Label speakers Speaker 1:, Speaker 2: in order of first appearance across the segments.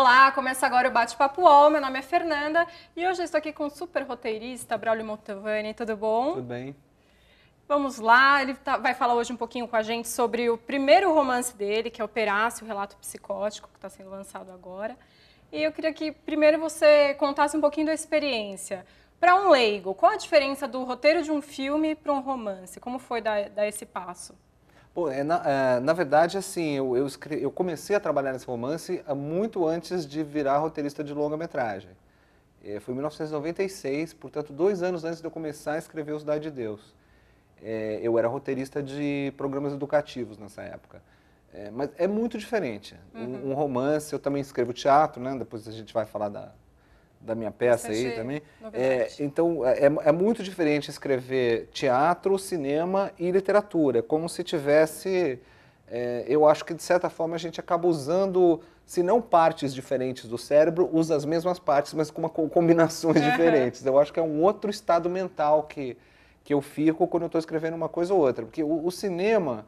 Speaker 1: Olá, começa agora o Bate-Papo UOL, meu nome é Fernanda e hoje estou aqui com o super roteirista Braulio Montevani. tudo bom? Tudo bem. Vamos lá, ele tá, vai falar hoje um pouquinho com a gente sobre o primeiro romance dele, que é Operácio, o Relato Psicótico, que está sendo lançado agora. E eu queria que primeiro você contasse um pouquinho da experiência. Para um leigo, qual a diferença do roteiro de um filme para um romance? Como foi dar, dar esse passo?
Speaker 2: Pô, é na, é, na, verdade, assim, eu, eu, escre... eu, comecei a trabalhar nesse romance muito antes de virar roteirista de longa-metragem. É, foi em 1996, portanto, dois anos antes de eu começar a escrever O Cidade de Deus. É, eu era roteirista de programas educativos nessa época. É, mas é muito diferente. Uhum. Um, um, romance, eu também escrevo teatro, né? depois a gente vai falar da, da minha peça aí também. É, então, é, é, é muito diferente escrever teatro, cinema e literatura, como se tivesse... É, eu acho que, de certa forma, a gente acaba usando, se não partes diferentes do cérebro, usa as mesmas partes, mas com, uma, com combinações diferentes. Eu acho que é um outro estado mental que, que eu fico quando eu estou escrevendo uma coisa ou outra. Porque o, o cinema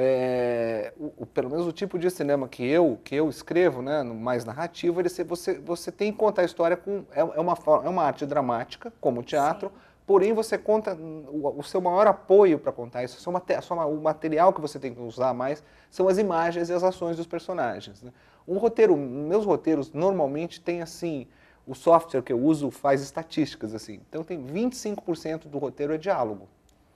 Speaker 2: é, o, o, pelo menos o tipo de cinema que eu que eu escrevo, né, mais narrativo, ele, você você tem que contar a história com é, é uma é uma arte dramática como o teatro, Sim. porém você conta o, o seu maior apoio para contar isso, são o material que você tem que usar mais são as imagens e as ações dos personagens. Né? Um roteiro, meus roteiros normalmente tem assim o software que eu uso faz estatísticas assim, então tem 25% do roteiro é diálogo.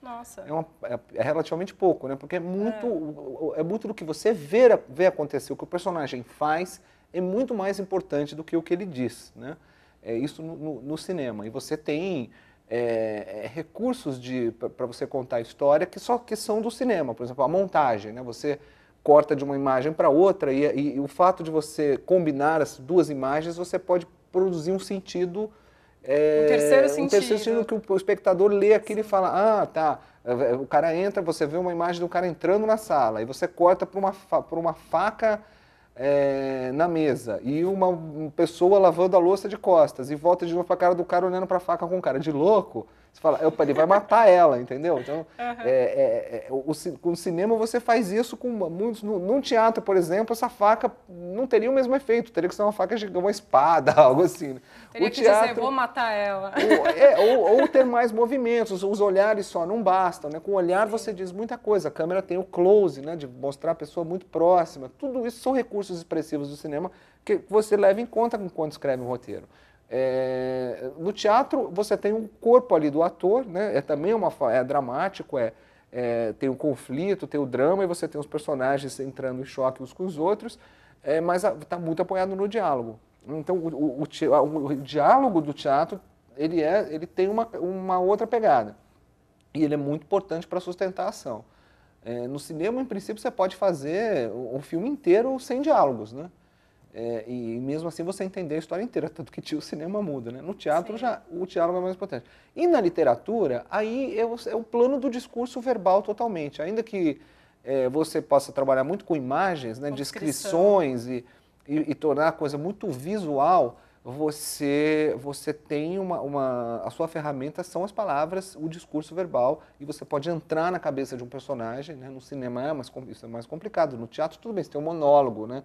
Speaker 1: Nossa. É, uma,
Speaker 2: é, é relativamente pouco, né? Porque é muito, é. é muito do que você vê, vê acontecer, o que o personagem faz é muito mais importante do que o que ele diz, né? É isso no, no, no cinema. E você tem é, é recursos para você contar a história que só que são do cinema. Por exemplo, a montagem, né? Você corta de uma imagem para outra e, e, e, o fato de você combinar as duas imagens, você pode produzir um sentido é, um terceiro sentido. Um terceiro sentido que o espectador lê aquilo e fala, ah, tá, é, é, o cara entra, você vê uma imagem do cara entrando na sala, e você corta por uma, por uma faca é, na mesa, e uma pessoa lavando a louça de costas, e volta de novo para a cara do cara olhando para a faca com cara de louco. Você fala, opa, ele vai matar ela, entendeu? Então, uhum. é, é, é, o, com o cinema você faz isso com muitos. No, num teatro, por exemplo, essa faca não teria o mesmo efeito, teria que ser uma faca de uma espada, algo assim. Né? Teria o que teatro, dizer, vou
Speaker 1: matar ela.
Speaker 2: Ou, é, ou, ou, ter mais movimentos, os olhares só não bastam, né? Com o olhar você diz muita coisa. A câmera tem o close, né? De mostrar a pessoa muito próxima. Tudo isso são recursos expressivos do cinema que você leva em conta quando escreve um roteiro. É, no teatro, você tem um corpo ali do ator, né? é também uma, é dramático, é, é tem o um conflito, tem o drama, e você tem os personagens entrando em choque uns com os outros, é, mas está muito apoiado no diálogo. Então, o, o, o, o, diálogo do teatro ele, é, ele tem uma, uma outra pegada. E ele é muito importante para sustentar a ação. É, no cinema, em princípio, você pode fazer um filme inteiro sem diálogos, né? É, e mesmo assim você entender a história inteira, tanto que o cinema muda, né? No teatro Sim. já o diálogo é mais potente. E na literatura, aí é o, é o plano do discurso verbal totalmente. Ainda que é, você possa trabalhar muito com imagens, né, descrições e, e, e, tornar a coisa muito visual, você, você tem uma, uma... A sua ferramenta são as palavras, o discurso verbal, e você pode entrar na cabeça de um personagem, né? No cinema é mais, isso é mais complicado, no teatro tudo bem, você tem um monólogo, né?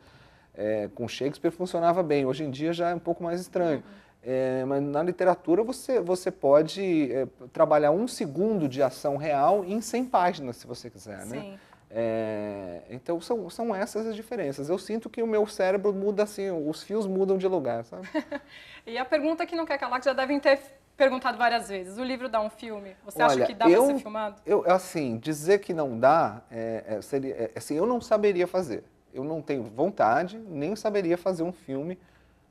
Speaker 2: É, com Shakespeare funcionava bem, hoje em dia já é um pouco mais estranho. É, mas na literatura você, você pode é, trabalhar um segundo de ação real em 100 páginas, se você quiser, né? Sim. né? É, então são, são essas as diferenças. Eu sinto que o meu cérebro muda assim, os fios mudam de lugar, sabe?
Speaker 1: e a pergunta que não quer calar, que já devem ter perguntado várias vezes, o livro dá um filme? Você Olha, acha que dá eu, pra ser filmado?
Speaker 2: Eu, assim, dizer que não dá, é, é, seria, é, assim, eu não saberia fazer eu não tenho vontade, nem saberia fazer um filme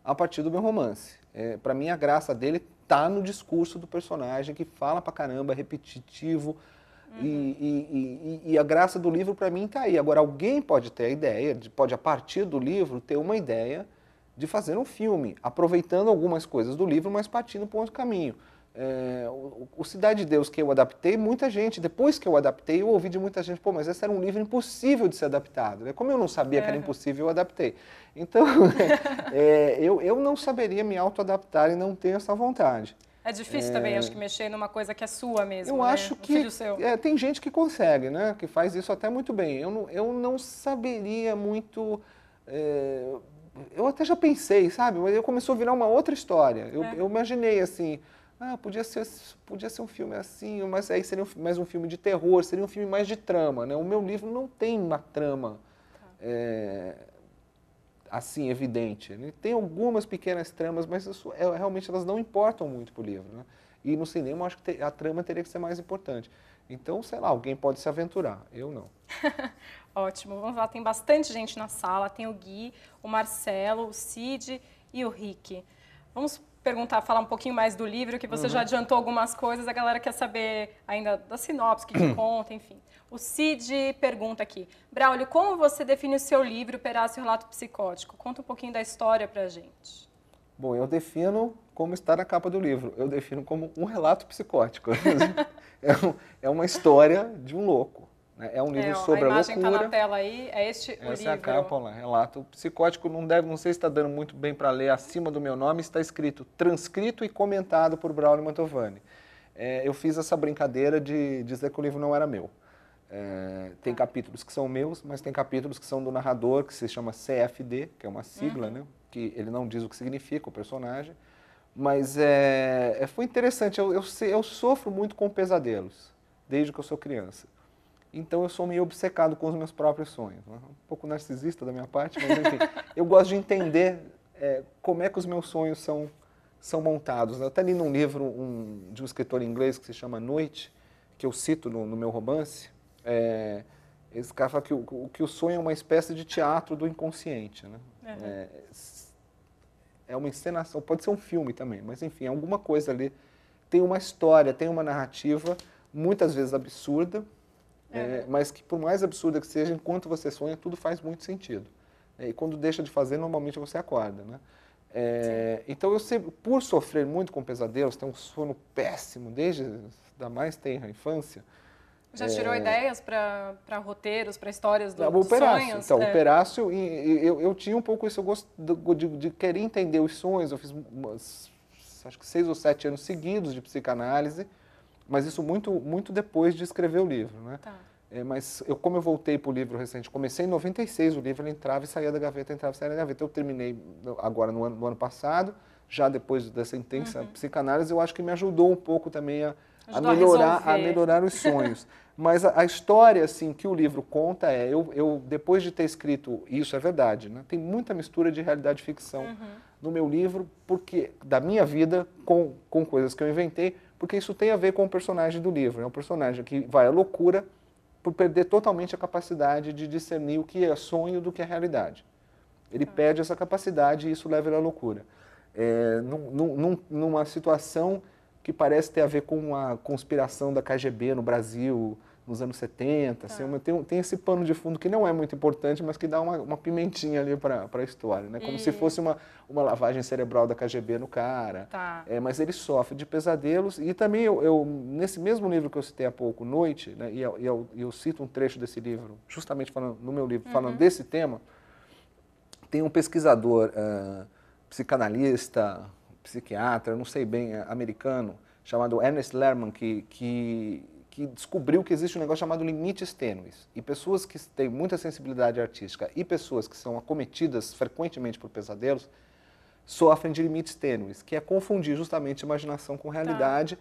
Speaker 2: a partir do meu romance. É, para mim, a graça dele tá no discurso do personagem, que fala pra caramba, repetitivo. Uhum. E, e, e, e, a graça do livro, para mim, tá aí. Agora, alguém pode ter a ideia, de, pode, a partir do livro, ter uma ideia de fazer um filme, aproveitando algumas coisas do livro, mas partindo para outro caminho. É, o, o, Cidade de Deus que eu adaptei, muita gente, depois que eu adaptei, eu ouvi de muita gente, pô, mas esse era um livro impossível de ser adaptado. Né? Como eu não sabia é. que era impossível, eu adaptei. Então, é, eu, eu não saberia me auto-adaptar e não tenho essa vontade. É difícil também, é. acho que
Speaker 1: mexer numa coisa que é sua mesmo. Eu né? acho que é,
Speaker 2: tem gente que consegue, né? Que faz isso até muito bem. Eu não, eu não saberia muito é, eu até já pensei, sabe? Mas eu começou a virar uma outra história. Eu, é. eu imaginei assim, ah, podia ser, podia ser um filme assim, mas aí seria um, mais um filme de terror, seria um filme mais de trama, né? O meu livro não tem uma trama é, assim evidente. Ele tem algumas pequenas tramas, mas isso, é, realmente elas não importam muito para o livro, né? E no cinema acho que a trama teria que ser mais importante. Então, sei lá, alguém pode se aventurar, eu não.
Speaker 1: Ótimo, vamos lá, tem bastante gente na sala, tem o Gui, o Marcelo, o Cid e o Rick. Vamos perguntar, falar um pouquinho mais do livro, que você uhum. já adiantou algumas coisas, a galera quer saber ainda da sinopse, que conta, enfim. O Cid pergunta aqui, Braulio, como você define o seu livro, Perácio Relato Psicótico? Conta um pouquinho da história pra gente.
Speaker 2: Bom, eu defino como está na capa do livro, eu defino como um relato psicótico. é, um, é uma história de um louco. Né? É um livro é, sobre a, a tá loucura. está na
Speaker 1: tela aí, é este Essa o livro. é a capa,
Speaker 2: olha lá, relato. O psicótico não deve, não sei se está dando muito bem para ler, acima do meu nome está escrito transcrito e comentado por Braulio Mantovani. É, eu fiz essa brincadeira de dizer que o livro não era meu. É, tem tá. capítulos que são meus, mas tem capítulos que são do narrador, que se chama CFD, que é uma sigla, uhum. né? que ele não diz o que significa o personagem. Mas é, é foi interessante, eu, eu, eu sofro muito com pesadelos, desde que eu sou criança. Então eu sou meio obcecado com os meus próprios sonhos. Né? Um pouco narcisista da minha parte, mas enfim. eu gosto de entender é, como é que os meus sonhos são, são montados. Né? Eu até li num livro um, de um escritor inglês que se chama Noite, que eu cito no, no meu romance. É, esse cara fala que o, que o sonho é uma espécie de teatro do inconsciente. Né? Uhum. É, é uma encenação, pode ser um filme também, mas enfim, alguma coisa ali. Tem uma história, tem uma narrativa, muitas vezes absurda, é. É, mas que por mais absurda que seja, enquanto você sonha, tudo faz muito sentido. É, e quando deixa de fazer, normalmente você acorda, né? É, então eu sempre, por sofrer muito com pesadelos, ter um sono péssimo desde da mais tenra infância. Já tirou é, ideias
Speaker 1: para roteiros, para histórias do, o sonhos? Então, o é.
Speaker 2: Perácio, eu, eu tinha um pouco isso, eu gosto de, de querer entender os sonhos, eu fiz umas, acho que seis ou sete anos seguidos de psicanálise, mas isso muito, muito depois de escrever o livro, né? Tá. É, mas eu, como eu voltei para o livro recente, comecei em 96 o livro, ele entrava e saía da gaveta, entrava e saía da gaveta. Eu terminei agora no ano, no ano passado, já depois dessa intensa uhum. psicanálise, eu acho que me ajudou um pouco também a,
Speaker 1: a melhorar, a, a, melhorar os sonhos.
Speaker 2: mas a, a, história assim que o livro conta é, eu, eu depois de ter escrito isso é verdade, né? tem muita mistura de realidade e ficção uhum. no meu livro, porque da minha vida com, com coisas que eu inventei, porque isso tem a ver com o personagem do livro. É um personagem que vai à loucura por perder totalmente a capacidade de discernir o que é sonho do que é realidade. Ele ah. perde essa capacidade e isso leva ele à loucura. É, num, num, numa situação que parece ter a ver com uma conspiração da KGB no Brasil, nos anos 70, assim, tá. assim, tem, tem esse pano de fundo que não é muito importante, mas que dá uma, uma pimentinha ali para a história, né? Como e... se fosse uma, uma lavagem cerebral da KGB no cara. Tá. É, mas ele sofre de pesadelos e também eu, eu, nesse mesmo livro que eu citei há pouco, Noite, né, e eu, eu, eu cito um trecho desse livro, justamente falando no meu livro, uhum. falando desse tema, tem um pesquisador, uh, psicanalista, psiquiatra, não sei bem, é americano, chamado Ernest Lerman, que, que que descobriu que existe um negócio chamado limites tênues. E pessoas que têm muita sensibilidade artística e pessoas que são acometidas frequentemente por pesadelos sofrem de limites tênues, que é confundir justamente imaginação com realidade,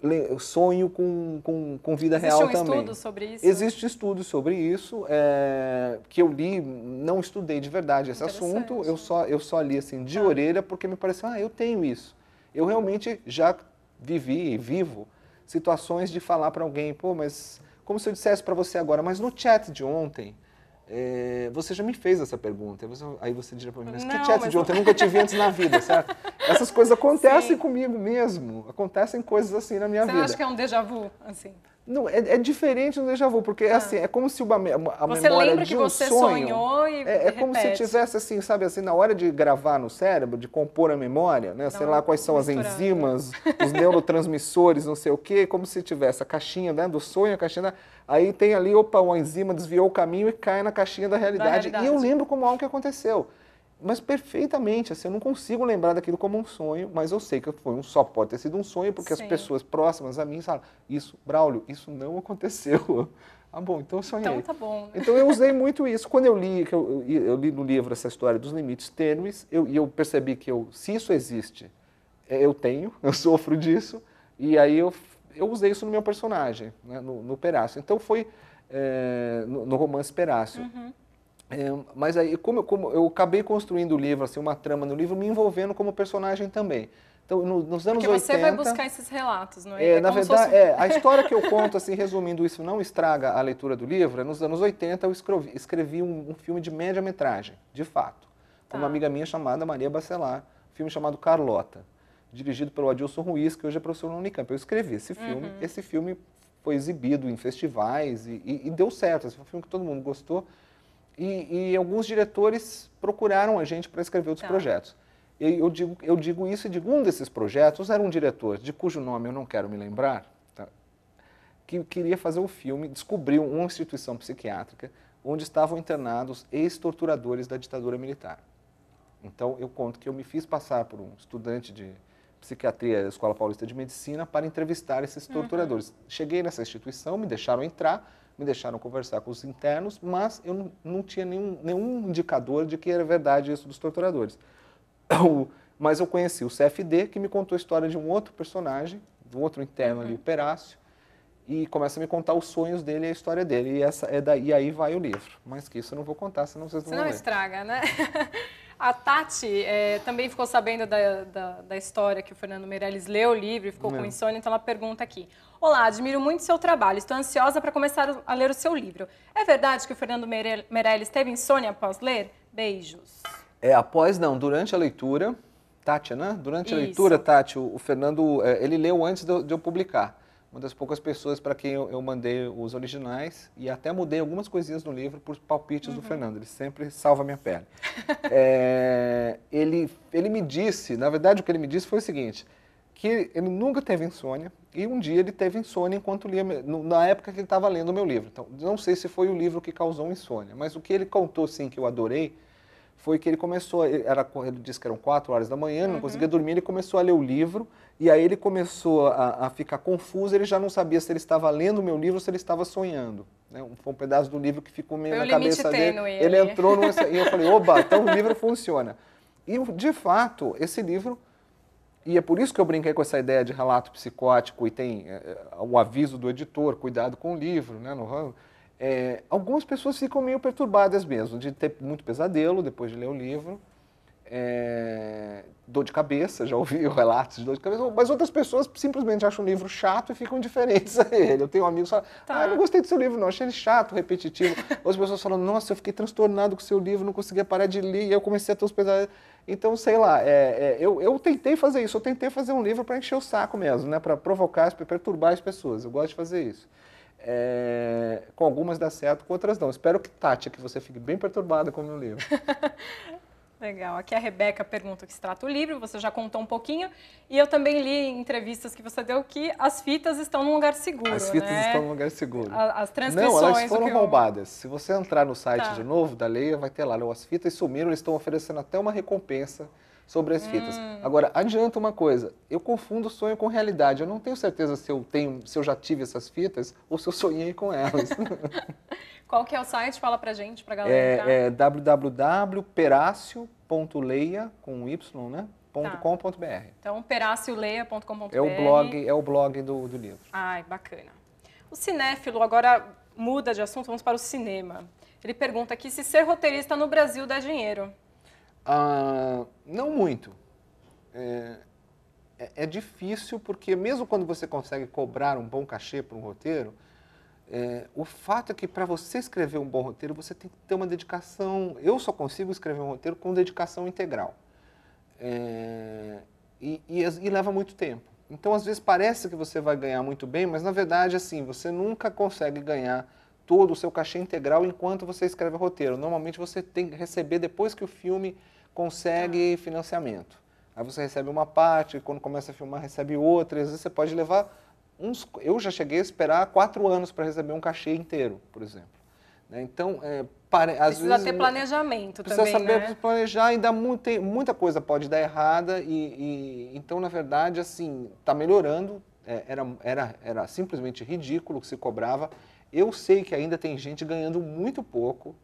Speaker 2: tá. sonho com, com, com vida existe real um também. Existe estudo sobre isso? Existe estudo sobre isso, é, que eu li, não estudei de verdade esse assunto, eu só, eu só li assim de tá. orelha porque me pareceu, ah, eu tenho isso. Eu realmente já vivi e vivo situações de falar para alguém, pô, mas como se eu dissesse para você agora, mas no chat de ontem, é, você já me fez essa pergunta. Você, aí você dirá para mim, mas não, que chat mas de ontem? Eu nunca te vi antes na vida, certo? Essas coisas acontecem Sim. comigo mesmo. Acontecem coisas assim na minha você vida. Você acha que
Speaker 1: é um déjà vu, assim?
Speaker 2: Não, é, é, diferente do déjà vu, porque é ah. assim, é como se uma, a você memória lembra de que um você sonho, sonhou
Speaker 1: e é, é como se tivesse
Speaker 2: assim, sabe assim, na hora de gravar no cérebro, de compor a memória, né, não, sei lá quais são misturando. as enzimas, os neurotransmissores, não sei o quê, como se tivesse a caixinha né, do sonho, a caixinha da... aí tem ali, opa, uma enzima desviou o caminho e cai na caixinha da realidade. Da realidade. E eu lembro como algo que aconteceu mas perfeitamente, assim, eu não consigo lembrar daquilo como um sonho, mas eu sei que foi um só pode ter sido um sonho, porque Sim. as pessoas próximas a mim falam, isso, Braulio, isso não aconteceu. Ah, bom, então eu sonhei. Então tá bom. Né? Então eu usei muito isso. Quando eu li, eu, eu, eu, li no livro essa história dos limites tênues, eu, eu percebi que eu, se isso existe, é, eu tenho, eu sofro disso, e aí eu, eu usei isso no meu personagem, né, no, no Perácio. Então foi é, no, no, romance Perácio. Uhum. É, mas aí, como eu, como, eu acabei construindo o livro, assim, uma trama no livro, me envolvendo como personagem também. Então, no, nos anos Porque você 80, vai buscar
Speaker 1: esses relatos, não é? é, é na verdade, fosse... é, a história
Speaker 2: que eu conto, assim, resumindo isso, não estraga a leitura do livro. É nos anos 80, eu escrevi, escrevi um, um, filme de média-metragem, de fato, tá. com uma tá. amiga minha chamada Maria Bacelar, um filme chamado Carlota, dirigido pelo Adilson Ruiz, que hoje é professor no Unicamp. Eu escrevi esse filme, uhum. esse filme foi exibido em festivais e, e, e deu certo. Assim, foi um filme que todo mundo gostou. E, e alguns diretores procuraram a gente para escrever outros tá. projetos. E eu digo, eu digo isso e digo, um desses projetos era um diretor, de cujo nome eu não quero me lembrar, tá? que queria fazer o um filme, descobriu uma instituição psiquiátrica onde estavam internados ex-torturadores da ditadura militar. Então, eu conto que eu me fiz passar por um estudante de psiquiatria da Escola Paulista de Medicina para entrevistar esses uhum. torturadores. Uhum. Cheguei nessa instituição, me deixaram entrar, me deixaram conversar com os internos, mas eu não, tinha nenhum, nenhum indicador de que era verdade isso dos torturadores. mas eu conheci o CFD, que me contou a história de um outro personagem, de um outro interno ali, o uhum. Perácio, e começa a me contar os sonhos dele e a história dele. E, essa, é daí, e aí vai o livro. Mas que isso eu não vou contar, senão vocês não vão Senão
Speaker 1: estraga, né? A Tati é, também ficou sabendo da, da, da, história que o Fernando Meirelles leu o livro e ficou é. com insônia, então ela pergunta aqui. Olá, admiro muito seu trabalho. Estou ansiosa para começar a ler o seu livro. É verdade que o Fernando Meirelles teve insônia após ler? Beijos.
Speaker 2: É, após não, durante a leitura, Tati, né? Durante Isso. a leitura, Tati, o, o Fernando, é, ele leu antes de eu, de eu publicar uma das poucas pessoas para quem eu, eu, mandei os originais e até mudei algumas coisinhas no livro por palpites uhum. do Fernando. Ele sempre salva minha pele. é, ele, ele me disse, na verdade, o que ele me disse foi o seguinte: que ele nunca teve insônia e um dia ele teve insônia enquanto lia, na época que ele estava lendo o meu livro. Então, não sei se foi o livro que causou insônia, mas o que ele contou, sim, que eu adorei, foi que ele começou, era, ele disse que eram 4 horas da manhã, não uhum. conseguia dormir, ele começou a ler o livro, e aí ele começou a, a, ficar confuso, ele já não sabia se ele estava lendo o meu livro ou se ele estava sonhando. Né? Foi um pedaço do livro que ficou meio foi na cabeça dele. Ele entrou no, e eu falei, oba, então o livro funciona. E, de fato, esse livro e é por isso que eu brinquei com essa ideia de relato psicótico e tem é, o aviso do editor, cuidado com o livro, né, no É, algumas pessoas ficam meio perturbadas mesmo, de ter muito pesadelo depois de ler o livro, é, dor de cabeça, já ouvi relatos de dor de cabeça, mas outras pessoas simplesmente acham o livro chato e ficam indiferentes a ele. Eu tenho um amigo que fala, tá. ah, não gostei do seu livro não, achei ele chato, repetitivo. Outras pessoas falam, nossa, eu fiquei transtornado com o seu livro, não conseguia parar de ler, e eu comecei a ter os pesadelos. Então, sei lá, é, é, eu, eu tentei fazer isso, eu tentei fazer um livro para encher o saco mesmo, né, para provocar, para perturbar as pessoas, eu gosto de fazer isso. É, com algumas dá certo, com outras não. Espero que, Tati, que você fique bem perturbada com o meu livro.
Speaker 1: Legal. Aqui a Rebeca pergunta o que se trata o livro, você já contou um pouquinho. E eu também li em entrevistas que você deu que as fitas estão num lugar seguro. As fitas né? estão num
Speaker 2: lugar seguro. A,
Speaker 1: as transcrições. Não, elas foram eu...
Speaker 2: roubadas. Se você entrar no site tá. de novo da Leia, vai ter lá. As fitas sumiram, eles estão oferecendo até uma recompensa sobre as fitas. Hum. Agora, adianta uma coisa, eu confundo sonho com realidade. Eu não tenho certeza se eu tenho, se eu já tive essas fitas ou se eu sonhei com elas.
Speaker 1: Qual que é o site? Fala pra gente, pra galera. É, entrar. é
Speaker 2: www.peracio.leia, com y, né? Tá. .com.br.
Speaker 1: Então, peracioleia.com.br. É o blog,
Speaker 2: é o blog do, do livro.
Speaker 1: Ai, bacana. O cinéfilo agora muda de assunto, vamos para o cinema. Ele pergunta aqui se ser roteirista no Brasil dá dinheiro.
Speaker 2: Ah, não muito. É, é, é difícil porque mesmo quando você consegue cobrar um bom cachê para um roteiro, é, o fato é que para você escrever um bom roteiro, você tem que ter uma dedicação. Eu só consigo escrever um roteiro com dedicação integral. É, e, e, e, leva muito tempo. Então, às vezes, parece que você vai ganhar muito bem, mas na verdade, assim, você nunca consegue ganhar todo o seu cachê integral enquanto você escreve o roteiro. Normalmente, você tem que receber depois que o filme consegue ah. financiamento. Aí você recebe uma parte, quando começa a filmar, recebe outra, e às vezes você pode levar uns, eu já cheguei a esperar quatro anos para receber um cachê inteiro, por exemplo. Né? Então, é, para, às precisa vezes, ter
Speaker 1: planejamento precisa também, saber né?
Speaker 2: planejar ainda muito, tem, muita coisa pode dar errada e, e então na verdade assim está melhorando. É, era, era, era simplesmente ridículo o que se cobrava. Eu sei que ainda tem gente ganhando muito pouco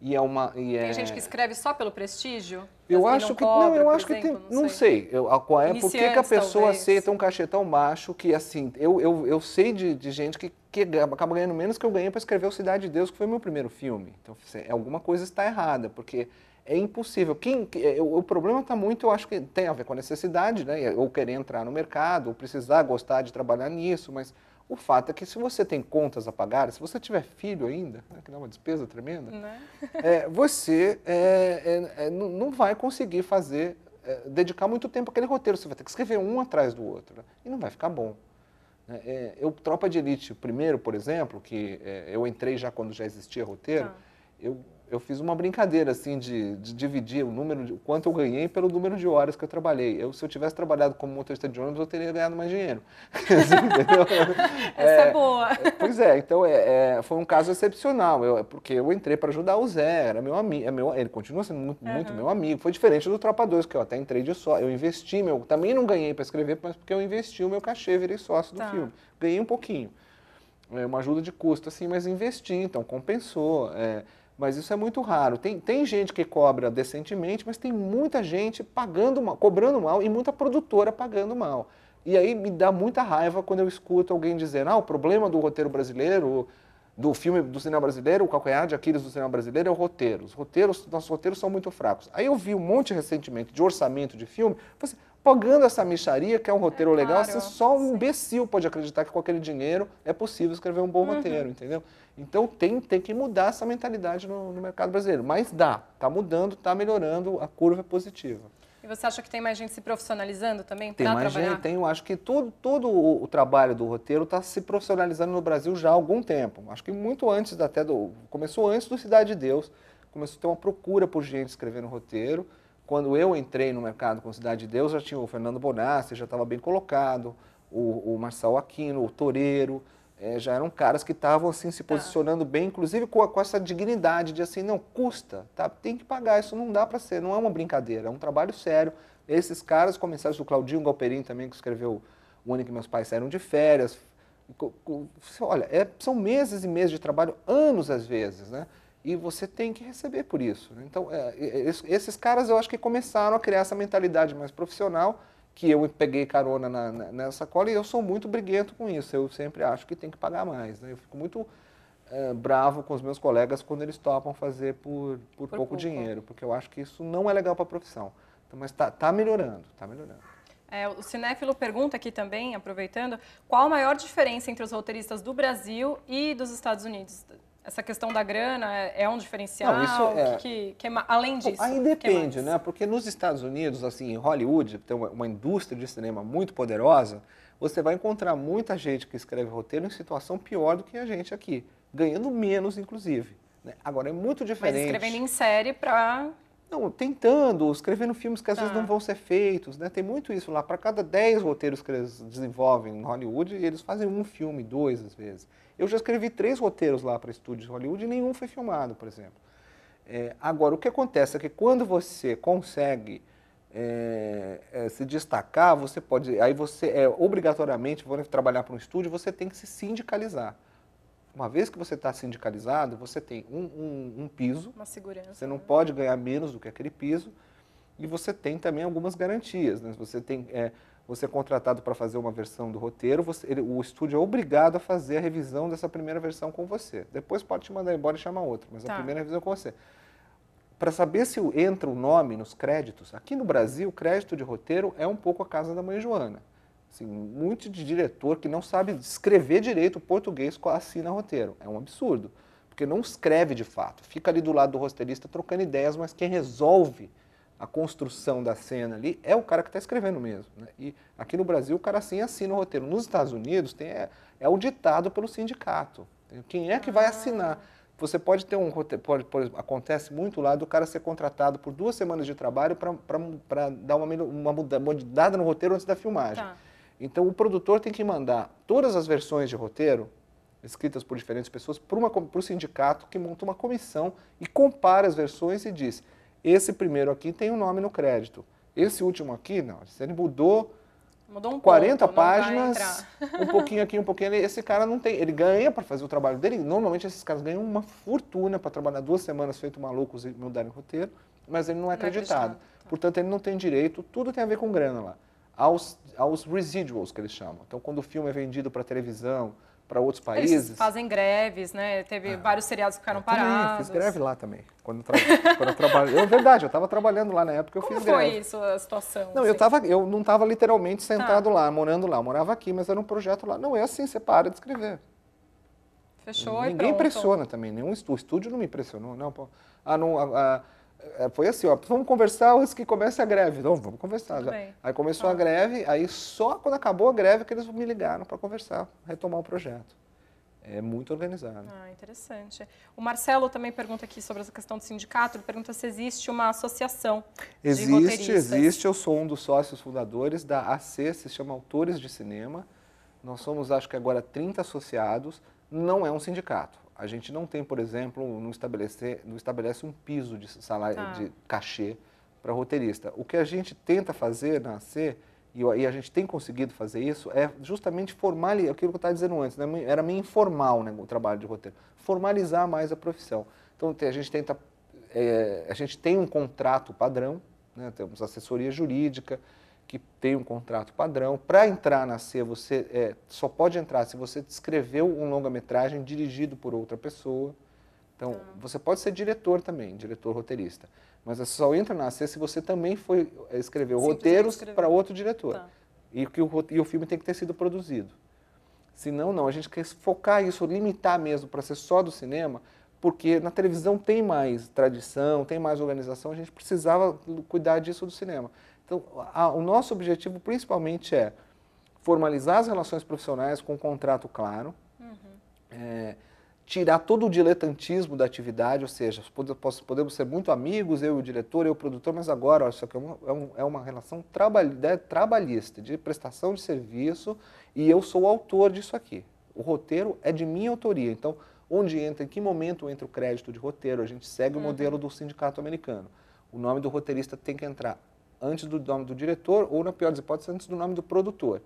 Speaker 2: e é uma, e tem é... gente que
Speaker 1: escreve só pelo prestígio?
Speaker 2: Eu acho não que não, eu acho exemplo, que tem, não, não sei. sei. Eu, qual é? Por que, a pessoa talvez. aceita um cachetão baixo que assim, eu, eu, eu sei de, de gente que, que acaba ganhando menos que eu ganhei para escrever o Cidade de Deus, que foi meu primeiro filme. Então, assim, alguma coisa está errada, porque é impossível. Quem, é, o, problema está muito, eu acho que tem a ver com a necessidade, né? Ou querer entrar no mercado, ou precisar gostar de trabalhar nisso, mas o fato é que se você tem contas a pagar, se você tiver filho ainda, né, que dá uma despesa tremenda,
Speaker 1: né? é,
Speaker 2: você é, é, é não vai conseguir fazer, é, dedicar muito tempo àquele roteiro. Você vai ter que escrever um atrás do outro né, e não vai ficar bom. Né. É, eu, Tropa de Elite, primeiro, por exemplo, que eu entrei já quando já existia roteiro, ah. eu eu fiz uma brincadeira assim de, de, dividir o número, o quanto eu ganhei pelo número de horas que eu trabalhei. Eu, se eu tivesse trabalhado como motorista de ônibus, eu teria ganhado mais dinheiro. Assim, Essa é, é, boa. É, pois é, então é, é, foi um caso excepcional, eu, é porque eu entrei para ajudar o Zé, era meu amigo, é meu, ele continua sendo muito, uhum. muito, meu amigo. Foi diferente do Tropa 2, que eu até entrei de só, eu investi meu, também não ganhei para escrever, mas porque eu investi o meu cachê, virei sócio do tá. filme. Ganhei um pouquinho. É uma ajuda de custo, assim, mas investi, então compensou. É, mas isso é muito raro. Tem, tem gente que cobra decentemente, mas tem muita gente pagando mal, cobrando mal e muita produtora pagando mal. E aí me dá muita raiva quando eu escuto alguém dizer: ah, o problema do roteiro brasileiro, do filme do cinema brasileiro, o calcanhar de Aquiles do cinema brasileiro é o roteiro. Os roteiros, nossos roteiros são muito fracos. Aí eu vi um monte recentemente de orçamento de filme, assim, pagando essa micharia, que é um roteiro é, legal, assim, só um imbecil pode acreditar que com aquele dinheiro é possível escrever um bom uhum. roteiro, entendeu? Então tem, tem que mudar essa mentalidade no, no mercado brasileiro. Mas dá, está mudando, está melhorando, a curva é positiva.
Speaker 1: E você acha que tem mais gente se profissionalizando também? Tem mais trabalhar? gente,
Speaker 2: tem. Eu acho que todo, todo o, o trabalho do roteiro está se profissionalizando no Brasil já há algum tempo. Acho que muito antes até do. Começou antes do Cidade de Deus, começou a ter uma procura por gente escrevendo roteiro. Quando eu entrei no mercado com Cidade de Deus, já tinha o Fernando Bonassi, já estava bem colocado, o, o Marçal Aquino, o Toreiro é, já eram caras que estavam assim se tá. posicionando tá. bem, inclusive com, com, essa dignidade de assim, não, custa, tá? tem que pagar, isso não dá para ser, não é uma brincadeira, é um trabalho sério. Esses caras, comentários do Claudinho Galperim também, que escreveu o ano que meus pais saíram de férias, olha, é, são meses e meses de trabalho, anos às vezes, né? E você tem que receber por isso. Né? Então, é, é esses caras eu acho que começaram a criar essa mentalidade mais profissional que eu peguei carona na, na, nessa cola e eu sou muito briguento com isso. Eu sempre acho que tem que pagar mais. Né? Eu fico muito bravo com os meus colegas quando eles topam fazer por, por, por pouco dinheiro, porque eu acho que isso não é legal para a profissão. Então, mas está tá melhorando, está melhorando.
Speaker 1: É, o Cinéfilo pergunta aqui também, aproveitando, qual a maior diferença entre os roteiristas do Brasil e dos Estados Unidos? essa questão da grana é, é um diferencial? Não, isso é... que, que, que, é além disso. Aí é depende,
Speaker 2: né? Porque nos Estados Unidos, assim, em Hollywood, tem uma, uma, indústria de cinema muito poderosa, você vai encontrar muita gente que escreve roteiro em situação pior do que a gente aqui, ganhando menos, inclusive. Né? Agora é muito diferente. Mas escrevendo
Speaker 1: em série para.
Speaker 2: Não, tentando, escrevendo filmes que às tá. vezes não vão ser feitos, né? Tem muito isso lá. Para cada 10 roteiros que eles desenvolvem em Hollywood, eles fazem um filme, dois às vezes. Eu já escrevi três roteiros lá para estúdios Hollywood e nenhum foi filmado, por exemplo. É, agora, o que acontece é que quando você consegue é, é, se destacar, você pode. Aí você é obrigatoriamente, quando trabalhar para um estúdio, você tem que se sindicalizar. Uma vez que você está sindicalizado, você tem um, um, um piso. Uma
Speaker 1: segurança. Você
Speaker 2: não né? pode ganhar menos do que aquele piso. E você tem também algumas garantias. Né? Você tem. É, você é contratado para fazer uma versão do roteiro, você, ele, o estúdio é obrigado a fazer a revisão dessa primeira versão com você. Depois pode te mandar embora e chamar outro, mas tá. É a primeira revisão é com você. Para saber se entra o nome nos créditos, aqui no Brasil, crédito de roteiro é um pouco a casa da mãe Joana. Assim, muito de diretor que não sabe escrever direito o português assina roteiro. É um absurdo, porque não escreve de fato. Fica ali do lado do roteirista trocando ideias, mas quem resolve a construção da cena ali é o cara que está escrevendo mesmo. Né? E aqui no Brasil o cara assim assina o roteiro. Nos Estados Unidos tem, é, é auditado pelo sindicato. Quem é que vai ah. assinar? Você pode ter um roteiro, acontece muito lá do cara ser contratado por duas semanas de trabalho para dar uma, uma mudada no roteiro antes da filmagem. Tá. Então o produtor tem que mandar todas as versões de roteiro escritas por diferentes pessoas para o sindicato que monta uma comissão e compara as versões e diz esse primeiro aqui tem o um nome no crédito. Esse último aqui, não. Ele mudou,
Speaker 1: mudou um 40 ponto, páginas,
Speaker 2: um pouquinho aqui, um pouquinho Esse cara não tem. Ele ganha para fazer o trabalho dele. Normalmente esses caras ganham uma fortuna para trabalhar duas semanas feito malucos e mudarem o roteiro, mas ele não é, é acreditado. É Portanto, ele não tem direito. Tudo tem a ver com grana lá. Aos, aos residuals, que eles chamam. Então, quando o filme é vendido para televisão, para outros países. Eles
Speaker 1: fazem greves, né? Teve ah, vários seriados que ficaram eu parados. Também, fiz greve
Speaker 2: lá também. Quando, tra... quando eu trabalhei. É verdade, eu estava trabalhando lá na época, eu fiz greve. Como foi
Speaker 1: isso, a situação? Não, assim? eu, tava,
Speaker 2: eu não estava literalmente tá. sentado lá, morando lá. Eu morava aqui, mas era um projeto lá. Não, é assim, você para de escrever. Fechou Ninguém e Ninguém impressiona também, nenhum estúdio. O estúdio não me impressionou. Não, pô. Ah, não, ah, ah é, foi assim, ó, vamos conversar antes que comece a greve. Então vamos conversar. Aí começou ah. a tá. greve, aí só quando acabou a greve que eles me ligaram para conversar, retomar o projeto. É muito organizado. Ah,
Speaker 1: interessante. O Marcelo também pergunta aqui sobre essa questão do sindicato, ele pergunta se existe uma associação Existe, existe.
Speaker 2: Eu sou um dos sócios fundadores da AC, se chama Autores de Cinema. Nós somos, acho que agora, 30 associados. Não é um sindicato. A gente não tem, por exemplo, não, estabelecer, não estabelece um piso de salário tá. de cachê para roteirista. O que a gente tenta fazer na C, e, e a gente tem conseguido fazer isso, é justamente formalizar, é aquilo que eu estava dizendo antes, né? era meio informal né, o trabalho de roteiro, formalizar mais a profissão. Então a gente tenta, é, a gente tem um contrato padrão, né? temos assessoria jurídica, que tem um contrato padrão. Para entrar na C, você é, só pode entrar se você escreveu um longa-metragem dirigido por outra pessoa. Então, tá. você pode ser diretor também, diretor roteirista. Mas você é só entra na C se você também foi é, escreveu roteiros para outro diretor. Tá. E, que o, e o filme tem que ter sido produzido. Senão, não. A gente quer focar isso, limitar mesmo para ser só do cinema, porque na televisão tem mais tradição, tem mais organização, a gente precisava cuidar disso do cinema. Então, a, o nosso objetivo principalmente é formalizar as relações profissionais com um contrato claro, uhum. é, tirar todo o diletantismo da atividade, ou seja, podemos ser muito amigos, eu e o diretor, eu e o produtor, mas agora, olha, isso aqui é uma, é, é uma relação né, trabalhista, de prestação de serviço, e eu sou o autor disso aqui. O roteiro é de minha autoria, então, onde entra, em que momento entra o crédito de roteiro, a gente segue uhum. o modelo do sindicato americano. O nome do roteirista tem que entrar antes do nome do diretor ou, na pior das hipóteses, antes do nome do produtor.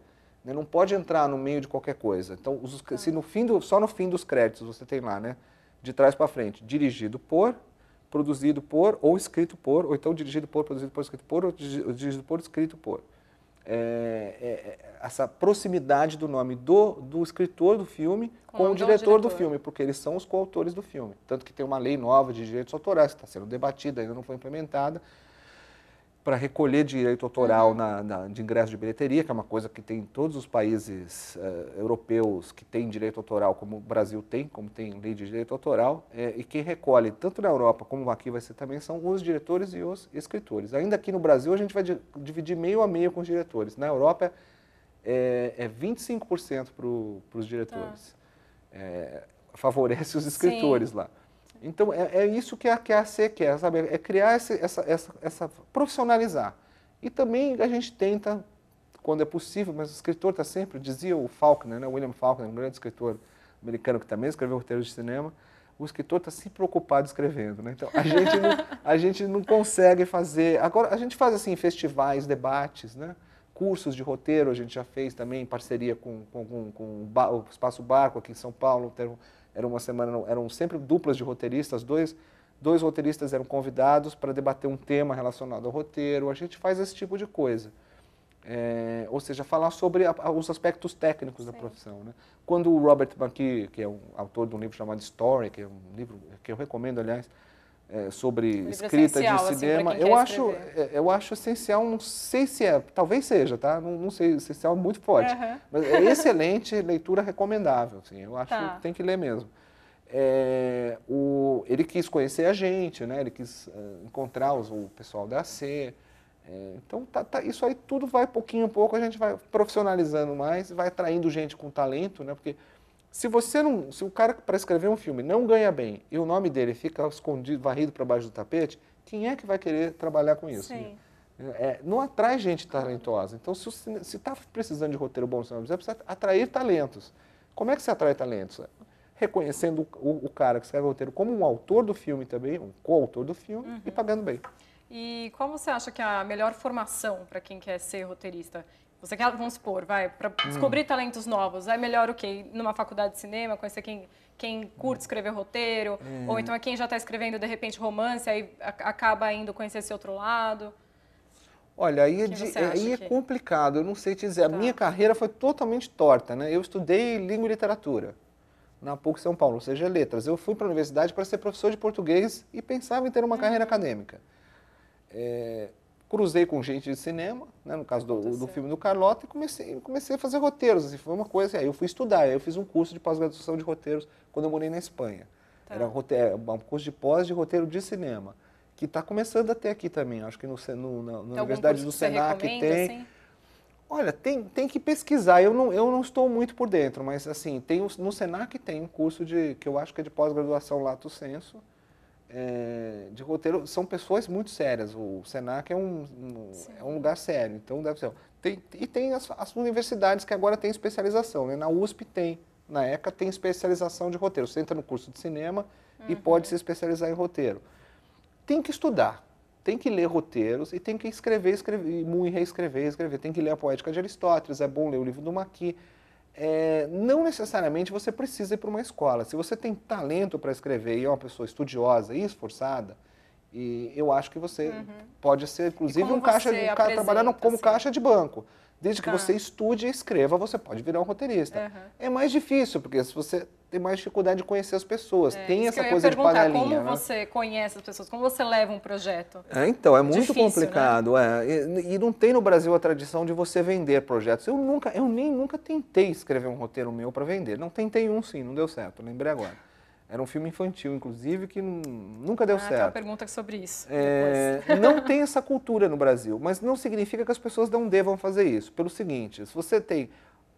Speaker 2: Né? Não pode entrar no meio de qualquer coisa. Então, os, ah. se no fim do, só no fim dos créditos você tem lá, né? de trás para frente, dirigido por, produzido por ou escrito por, ou então dirigido por, produzido por, escrito por, ou dirigido por, escrito por. É, é, é, essa proximidade do nome do, do escritor do filme com, com o diretor, diretor, do filme, porque eles são os coautores do filme. Tanto que tem uma lei nova de direitos autorais que está sendo debatida, ainda não foi implementada, para recolher direito autoral uhum. na, na, de ingresso de bilheteria, que é uma coisa que tem em todos os países uh, europeus que têm direito autoral, como o Brasil tem, como tem lei de direito autoral, é, e quem recolhe, tanto na Europa como aqui vai ser também, são os diretores e os escritores. Ainda aqui no Brasil, a gente vai di dividir meio a meio com os diretores. Na Europa, é, é 25% para os diretores. Tá. É, favorece os escritores Sim. lá. Então, é, é isso que a, que quer, sabe? É criar esse, essa, essa, essa. profissionalizar. E também a gente tenta, quando é possível, mas o escritor está sempre, dizia o Faulkner, né? William Faulkner, um grande escritor americano que também escreveu roteiros de cinema, o escritor está se preocupado escrevendo. Né? Então, a gente, não, a gente não consegue fazer. Agora, a gente faz assim festivais, debates, né? cursos de roteiro, a gente já fez também em parceria com, com, com, com o, ba, o Espaço Barco aqui em São Paulo, era uma semana, eram sempre duplas de roteiristas, dois, dois roteiristas eram convidados para debater um tema relacionado ao roteiro. A gente faz esse tipo de coisa. É, ou seja, falar sobre a, os aspectos técnicos Sim. da profissão. Né? Quando o Robert Banqui, que é um autor de um livro chamado Story, que é um livro que eu recomendo, aliás, é, sobre escrita de assim, cinema. Assim, eu, acho, é, eu acho essencial, não sei se é, talvez seja, tá? Não, não sei, essencial muito forte. Uhum. Mas é excelente, leitura recomendável. Assim, eu acho tá. que tem que ler mesmo. É, o, ele quis conhecer a gente, né? ele quis uh, encontrar os, o pessoal da C É, então, tá, tá, isso aí tudo vai pouquinho a pouco, a gente vai profissionalizando mais, vai atraindo gente com talento, né? porque se você não, se o cara para escrever um filme não ganha bem e o nome dele fica escondido, varrido para baixo do tapete, quem é que vai querer trabalhar com isso? É, não atrai gente talentosa. Então, se está precisando de roteiro bom, você precisa atrair talentos. Como é que se atrai talentos? Reconhecendo o, o cara que escreve o roteiro como um autor do filme também, um coautor do filme, uhum. e pagando tá bem.
Speaker 1: E qual você acha que é a melhor formação para quem quer ser roteirista? Você quer, vamos supor, vai, para hum. descobrir talentos novos, é melhor o quê? Ir numa faculdade de cinema, conhecer quem, quem curte escrever roteiro, hum. ou então é quem já está escrevendo, de repente, romance, aí acaba indo conhecer esse outro lado.
Speaker 2: Olha, aí, é, de, é, aí é complicado, eu não sei te dizer. Tá. A minha carreira foi totalmente torta, né? Eu estudei língua e literatura na PUC São Paulo, ou seja, letras. Eu fui para a universidade para ser professor de português e pensava em ter uma hum. carreira uhum. acadêmica. É, cruzei com gente de cinema, né, no caso do, tá do filme do Carlota, e comecei, comecei a fazer roteiros. Assim, foi uma coisa, aí eu fui estudar, aí eu fiz um curso de pós-graduação de roteiros quando eu morei na Espanha. Tá. Era é, um curso de pós de roteiro de cinema, que está começando até aqui também. Acho que no, no na, na Universidade do Senac tem. Assim? Olha, tem, tem que pesquisar. Eu não, eu não estou muito por dentro, mas assim, tem no Senac tem um curso de que eu acho que é de pós-graduação lato senso, eh, de roteiro são pessoas muito sérias. O Senac é um, um é um lugar sério, então deve ser. Tem, e tem as, as, universidades que agora têm especialização, né? Na USP tem, na ECA tem especialização de roteiro. Você entra no curso de cinema uhum. e pode se especializar em roteiro. Tem que estudar, tem que ler roteiros e tem que escrever, escrever, e reescrever, escrever. Tem que ler a poética de Aristóteles, é bom ler o livro do Maqui é, não necessariamente você precisa ir para uma escola. Se você tem talento para escrever e é uma pessoa estudiosa e esforçada, e eu acho que você uhum. pode ser, inclusive, um caixa, um cara trabalhando como assim. caixa de banco. Desde que tá. você estude e escreva, você pode virar um roteirista. Uhum. É mais difícil, porque se você ter mais dificuldade de conhecer as pessoas. É, tem essa coisa de panelinha. Como né? você
Speaker 1: conhece as pessoas? Como você leva um projeto?
Speaker 2: É, então, é muito Difícil, né? complicado. Né? É. E, e, não tem no Brasil a tradição de você vender projetos. Eu nunca, eu nem nunca tentei escrever um roteiro meu para vender. Não tentei um sim, não deu certo, lembrei agora. Era um filme infantil, inclusive, que nunca deu ah, certo. Tem uma pergunta sobre isso. É, não tem essa cultura no Brasil, mas não significa que as pessoas não devam fazer isso. Pelo seguinte, se você tem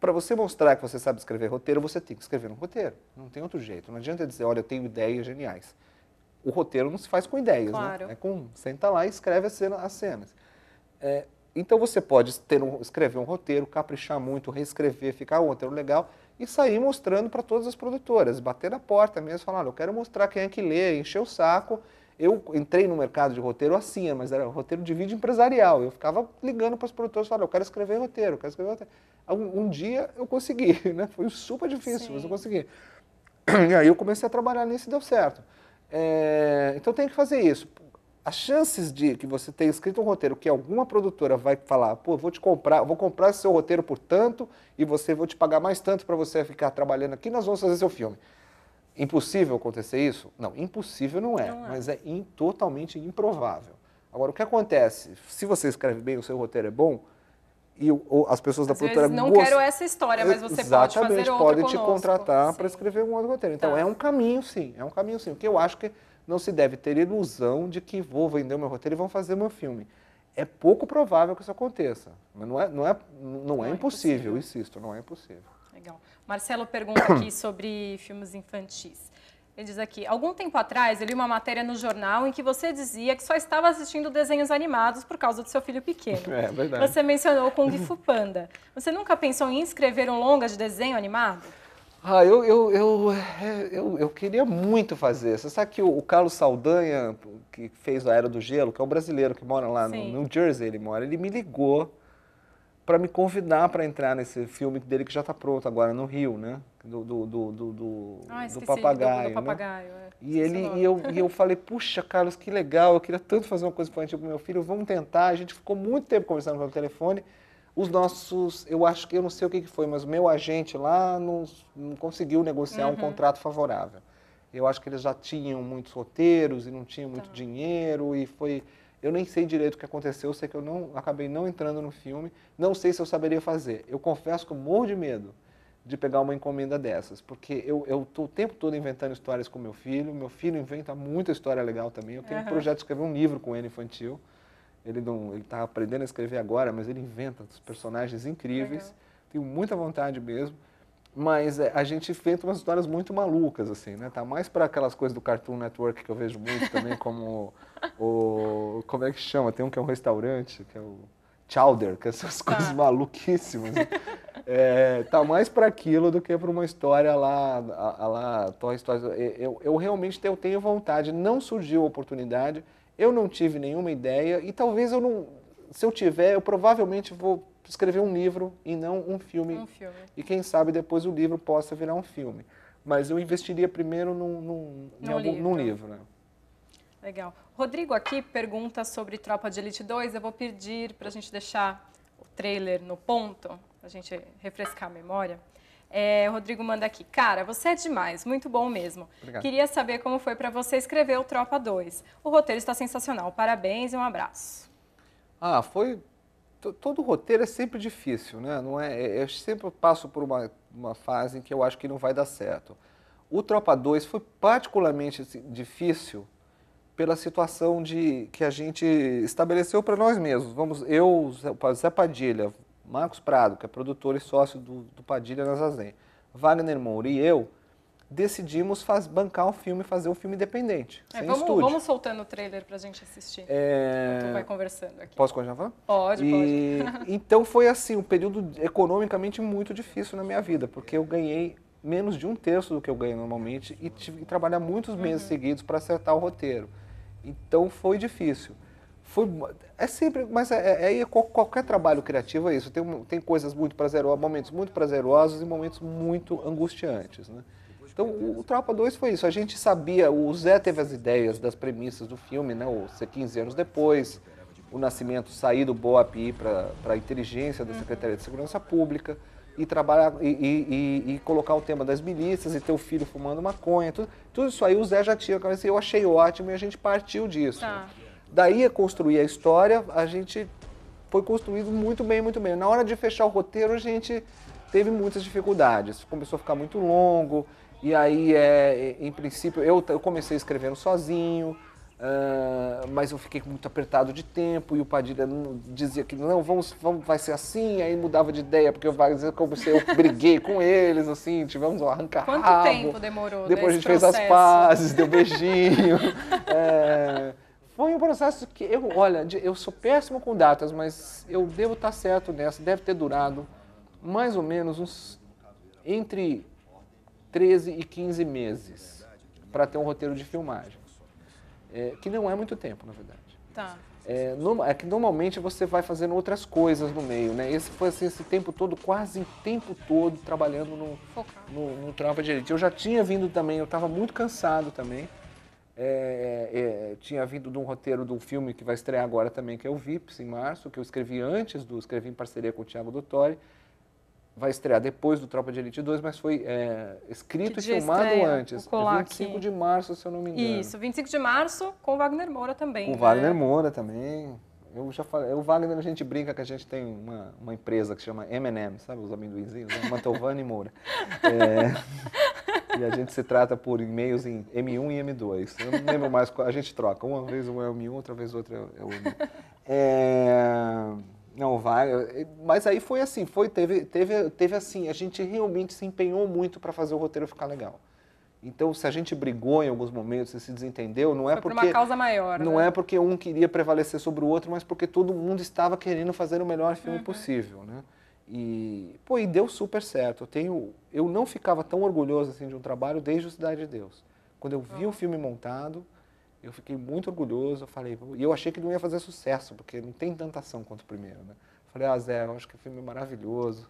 Speaker 2: para você mostrar que você sabe escrever roteiro, você tem que escrever um roteiro. Não tem outro jeito. Não adianta dizer, olha, eu tenho ideias geniais. O roteiro não se faz com ideias, né? claro. né? É com senta lá e escreve cena, as cenas. É, então você pode ter um, escrever um roteiro, caprichar muito, reescrever, ficar um roteiro legal e sair mostrando para todas as produtoras, bater na porta mesmo, falar, olha, eu quero mostrar quem é que lê, encher o saco eu entrei no mercado de roteiro assim, mas era roteiro de vídeo empresarial. Eu ficava ligando para os produtores, falando, eu quero escrever roteiro, eu quero escrever roteiro. Um, um dia eu consegui, né? Foi super difícil, Sim. mas eu consegui. E aí eu comecei a trabalhar nisso e deu certo. É, então tem que fazer isso. As chances de que você tenha escrito um roteiro que alguma produtora vai falar, pô, vou te comprar, vou comprar esse seu roteiro por tanto e você vou te pagar mais tanto para você ficar trabalhando aqui, nós vamos fazer seu filme. Impossível acontecer isso? Não, impossível não é, não é. mas é in, totalmente improvável. Agora, o que acontece? Se você escreve bem, o seu roteiro é bom, e as pessoas Às da produtora não gost... quero
Speaker 1: essa história, mas você Exatamente, pode fazer outro pode conosco, te
Speaker 2: contratar para escrever um outro roteiro. Então, tá. é um caminho, sim, é um caminho, sim. O que eu acho que não se deve ter ilusão de que vou vender o meu roteiro e vão fazer o meu filme. É pouco provável que isso aconteça, mas não é, não é, não é, não é impossível, impossível, insisto, não é impossível
Speaker 1: legal. Marcelo pergunta aqui sobre filmes infantis. Ele diz aqui: algum tempo atrás eu li uma matéria no jornal em que você dizia que só estava assistindo desenhos animados por causa do seu filho pequeno. É, é verdade. Você mencionou Kung Fu Panda. Você nunca pensou em escrever um longa de desenho animado?
Speaker 2: Ah, eu, eu, eu, é, eu, eu queria muito fazer. Você sabe que o, o, Carlos Saldanha, que fez a Era do Gelo, que é um brasileiro que mora lá Sim. no New Jersey, ele mora, ele me ligou para me convidar para entrar nesse filme dele que já está pronto agora no Rio, né? Do, do, do, do, do, ah, do papagaio. Do, do papagaio né? é. E, ele, e, eu, e eu falei, puxa, Carlos, que legal, eu queria tanto fazer uma coisa infantil para meu filho, vamos tentar. A gente ficou muito tempo conversando pelo telefone. Os nossos, eu acho que, eu não sei o que, que foi, mas o meu agente lá não, não conseguiu negociar uhum. um contrato favorável. Eu acho que eles já tinham muitos roteiros e não tinham muito tá. dinheiro e foi eu nem sei direito o que aconteceu, sei que eu não acabei não entrando no filme, não sei se eu saberia fazer. Eu confesso que eu morro de medo de pegar uma encomenda dessas, porque eu, estou o tempo todo inventando histórias com meu filho, meu filho inventa muita história legal também. Eu tenho uhum. um projeto de escrever um livro com ele infantil. Ele está ele tá aprendendo a escrever agora, mas ele inventa os personagens incríveis. Legal. Tenho muita vontade mesmo. Mas é, a gente inventa umas histórias muito malucas, assim, né? Tá mais para aquelas coisas do Cartoon Network que eu vejo muito também, como o, o. Como é que chama? Tem um que é um restaurante, que é o Chowder, que é essas tá. coisas ah. maluquíssimas. Né? É, tá mais para aquilo do que para uma história lá, a, a lá Toy Story. Eu, eu realmente tenho, tenho vontade, não surgiu a oportunidade, eu não tive nenhuma ideia e talvez eu não. Se eu tiver, eu provavelmente vou escrever um livro e não um filme. um filme. E quem sabe depois o livro possa virar um filme. Mas eu investiria primeiro num, num, num algum, livro. Num livro né?
Speaker 1: Legal. Rodrigo aqui pergunta sobre Tropa de Elite 2. Eu vou pedir para a gente deixar o trailer no ponto, a gente refrescar a memória. É, Rodrigo manda aqui. Cara, você é demais, muito bom mesmo. Obrigado. Queria saber como foi para você escrever o Tropa 2. O roteiro está sensacional. Parabéns e um abraço.
Speaker 2: Ah, foi todo roteiro é sempre difícil, né? Não é, é, eu sempre passo por uma, uma fase em que eu acho que não vai dar certo. O Tropa 2 foi particularmente assim, difícil pela situação de que a gente estabeleceu para nós mesmos. Vamos, eu, Zé Padilha, Marcos Prado, que é produtor e sócio do, do Padilha na Zazen, Wagner Moura e eu decidimos faz, bancar o filme, fazer o filme independente. É, vamos, estúdio. vamos
Speaker 1: soltando o trailer pra gente assistir. É... Tu vai conversando aqui.
Speaker 2: Posso continuar? Pode, e... pode. então foi assim, um período economicamente muito difícil na minha vida, porque eu ganhei menos de um terço do que eu ganho normalmente e tive que trabalhar muitos meses uhum. seguidos para acertar o roteiro. Então foi difícil. Foi, é sempre, mas é, é, é qualquer trabalho criativo é isso. Tem, tem coisas muito prazerosas, momentos muito prazerosos e momentos muito angustiantes, né? Então, o, o Tropa 2 foi isso. A gente sabia, o Zé teve as ideias das premissas do filme, né? O 15 anos depois, o Nascimento sair do boa e para a inteligência da Secretaria de Segurança Pública e trabalhar e, e, e, e, colocar o tema das milícias e ter o filho fumando maconha. Tudo, tudo isso aí o Zé já tinha. Eu achei ótimo e a gente partiu disso. Tá. Daí a é construir a história, a gente foi construído muito bem, muito bem. Na hora de fechar o roteiro, a gente teve muitas dificuldades. Começou a ficar muito longo, e aí, é, em princípio, eu, eu comecei escrevendo sozinho, uh, mas eu fiquei muito apertado de tempo e o Padilha dizia que não, vamos, vamos, vai ser assim, aí mudava de ideia, porque eu, comecei, eu briguei com eles, assim, tivemos um arrancar Quanto rabo. tempo
Speaker 1: demorou? Depois a gente processo? fez as pazes,
Speaker 2: deu beijinho. é, foi um processo que eu, olha, eu sou péssimo com datas, mas eu devo estar tá certo nessa. Deve ter durado mais ou menos uns entre 13 e 15 meses para ter um roteiro de filmagem. É, que não é muito tempo, na verdade. Tá. É, no, é, que normalmente você vai fazendo outras coisas no meio, né? Esse foi assim, esse tempo todo, quase o tempo todo, trabalhando no, no, no de Direito. Eu já tinha vindo também, eu estava muito cansado também. É, é, é, tinha vindo de um roteiro de um filme que vai estrear agora também, que é o Vips, em março, que eu escrevi antes do. escrevi em parceria com o Tiago Dottori vai estrear depois do Tropa de Elite 2, mas foi é, escrito e filmado estreia? antes. 25 é aqui. de março, se eu não me engano. Isso,
Speaker 1: 25 de março com o Wagner Moura também. Com o né? Wagner
Speaker 2: Moura também. Eu já falei, o Wagner a gente brinca que a gente tem uma, uma empresa que chama M&M, sabe os amendoinzinhos? Né? Mantovani Moura. É, e a gente se trata por e-mails em M1 e M2. Eu não lembro mais, a gente troca. Uma vez um é o M1, outra vez outra é o M1. É... Não vai, mas aí foi assim, foi teve teve teve assim, a gente realmente se empenhou muito para fazer o roteiro ficar legal. Então, se a gente brigou em alguns momentos e se desentendeu, não é Foi porque por uma causa maior. Não né? é porque um queria prevalecer sobre o outro, mas porque todo mundo estava querendo fazer o melhor filme uhum. possível, né? E pô, e deu super certo. Eu tenho, eu não ficava tão orgulhoso assim de um trabalho desde o Cidade de Deus. Quando eu vi uhum. o filme montado, eu fiquei muito orgulhoso, eu falei, e eu achei que não ia fazer sucesso, porque não tem tanta ação quanto o primeiro, né? Eu falei, ah, Zé, eu acho que o filme é maravilhoso.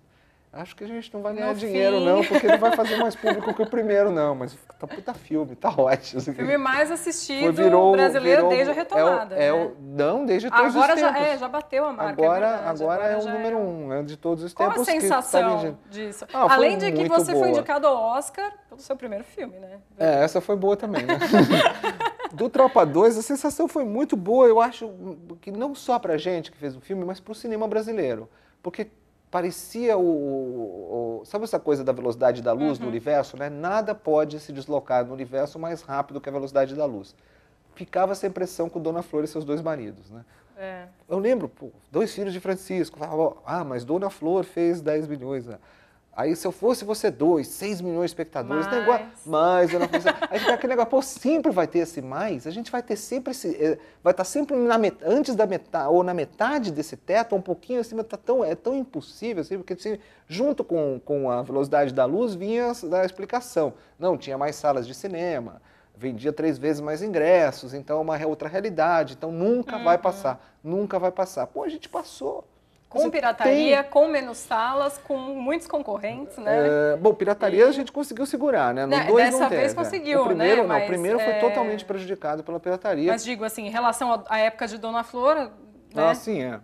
Speaker 2: Acho que a gente não vai ganhar Meu é dinheiro, fim. não, porque ele vai fazer mais público que o primeiro, não. Mas tá puta filme, tá ótimo. filme
Speaker 1: mais assistido Foi, virou, brasileiro virou, desde a é retomada. É, o, né? é
Speaker 2: o, não, desde todos agora os tempos. Agora já, é, já
Speaker 1: bateu a marca. É agora é,
Speaker 2: agora é o número um, né, de todos os tempos. Tá Qual a sensação tá disso? Ah, Além de que você boa. foi indicado
Speaker 1: ao Oscar pelo seu primeiro filme, né?
Speaker 2: É, essa foi boa também, né? do Tropa 2, a sensação foi muito boa, eu acho que não só para a gente que fez o filme, mas para o cinema brasileiro. Porque parecia o, o, o, Sabe essa coisa da velocidade da luz uhum. do universo? Né? Nada pode se deslocar no universo mais rápido que a velocidade da luz. Ficava essa impressão com Dona Flor e seus dois maridos. Né? É. Eu lembro, pô, dois filhos de Francisco. ah, mas Dona Flor fez 10 milhões. Né? Aí se eu fosse você dois, seis milhões de espectadores, mais. negócio, mais, eu não consigo. Aí fica aquele negócio, pô, sempre vai ter esse mais, a gente vai ter sempre esse, eh, vai estar tá sempre na met, antes da metade, ou na metade desse teto, ou um pouquinho acima, tá tão, é tão impossível, assim, porque assim, junto com, com a velocidade da luz vinha a, a explicação. Não, tinha mais salas de cinema, vendia três vezes mais ingressos, então é uma outra realidade, então nunca uhum. vai passar, nunca vai passar. Pô, a gente passou.
Speaker 1: Com pirataria, tem... com menos salas, com muitos concorrentes, né?
Speaker 2: É, bom, pirataria e... a gente conseguiu segurar, né? No né, dois dessa não teve. vez é. conseguiu, o primeiro, né? Não, Mas, o primeiro foi é... totalmente prejudicado pela pirataria. Mas
Speaker 1: digo assim, em relação à época de Dona Flor, né?
Speaker 2: Ah, sim, é.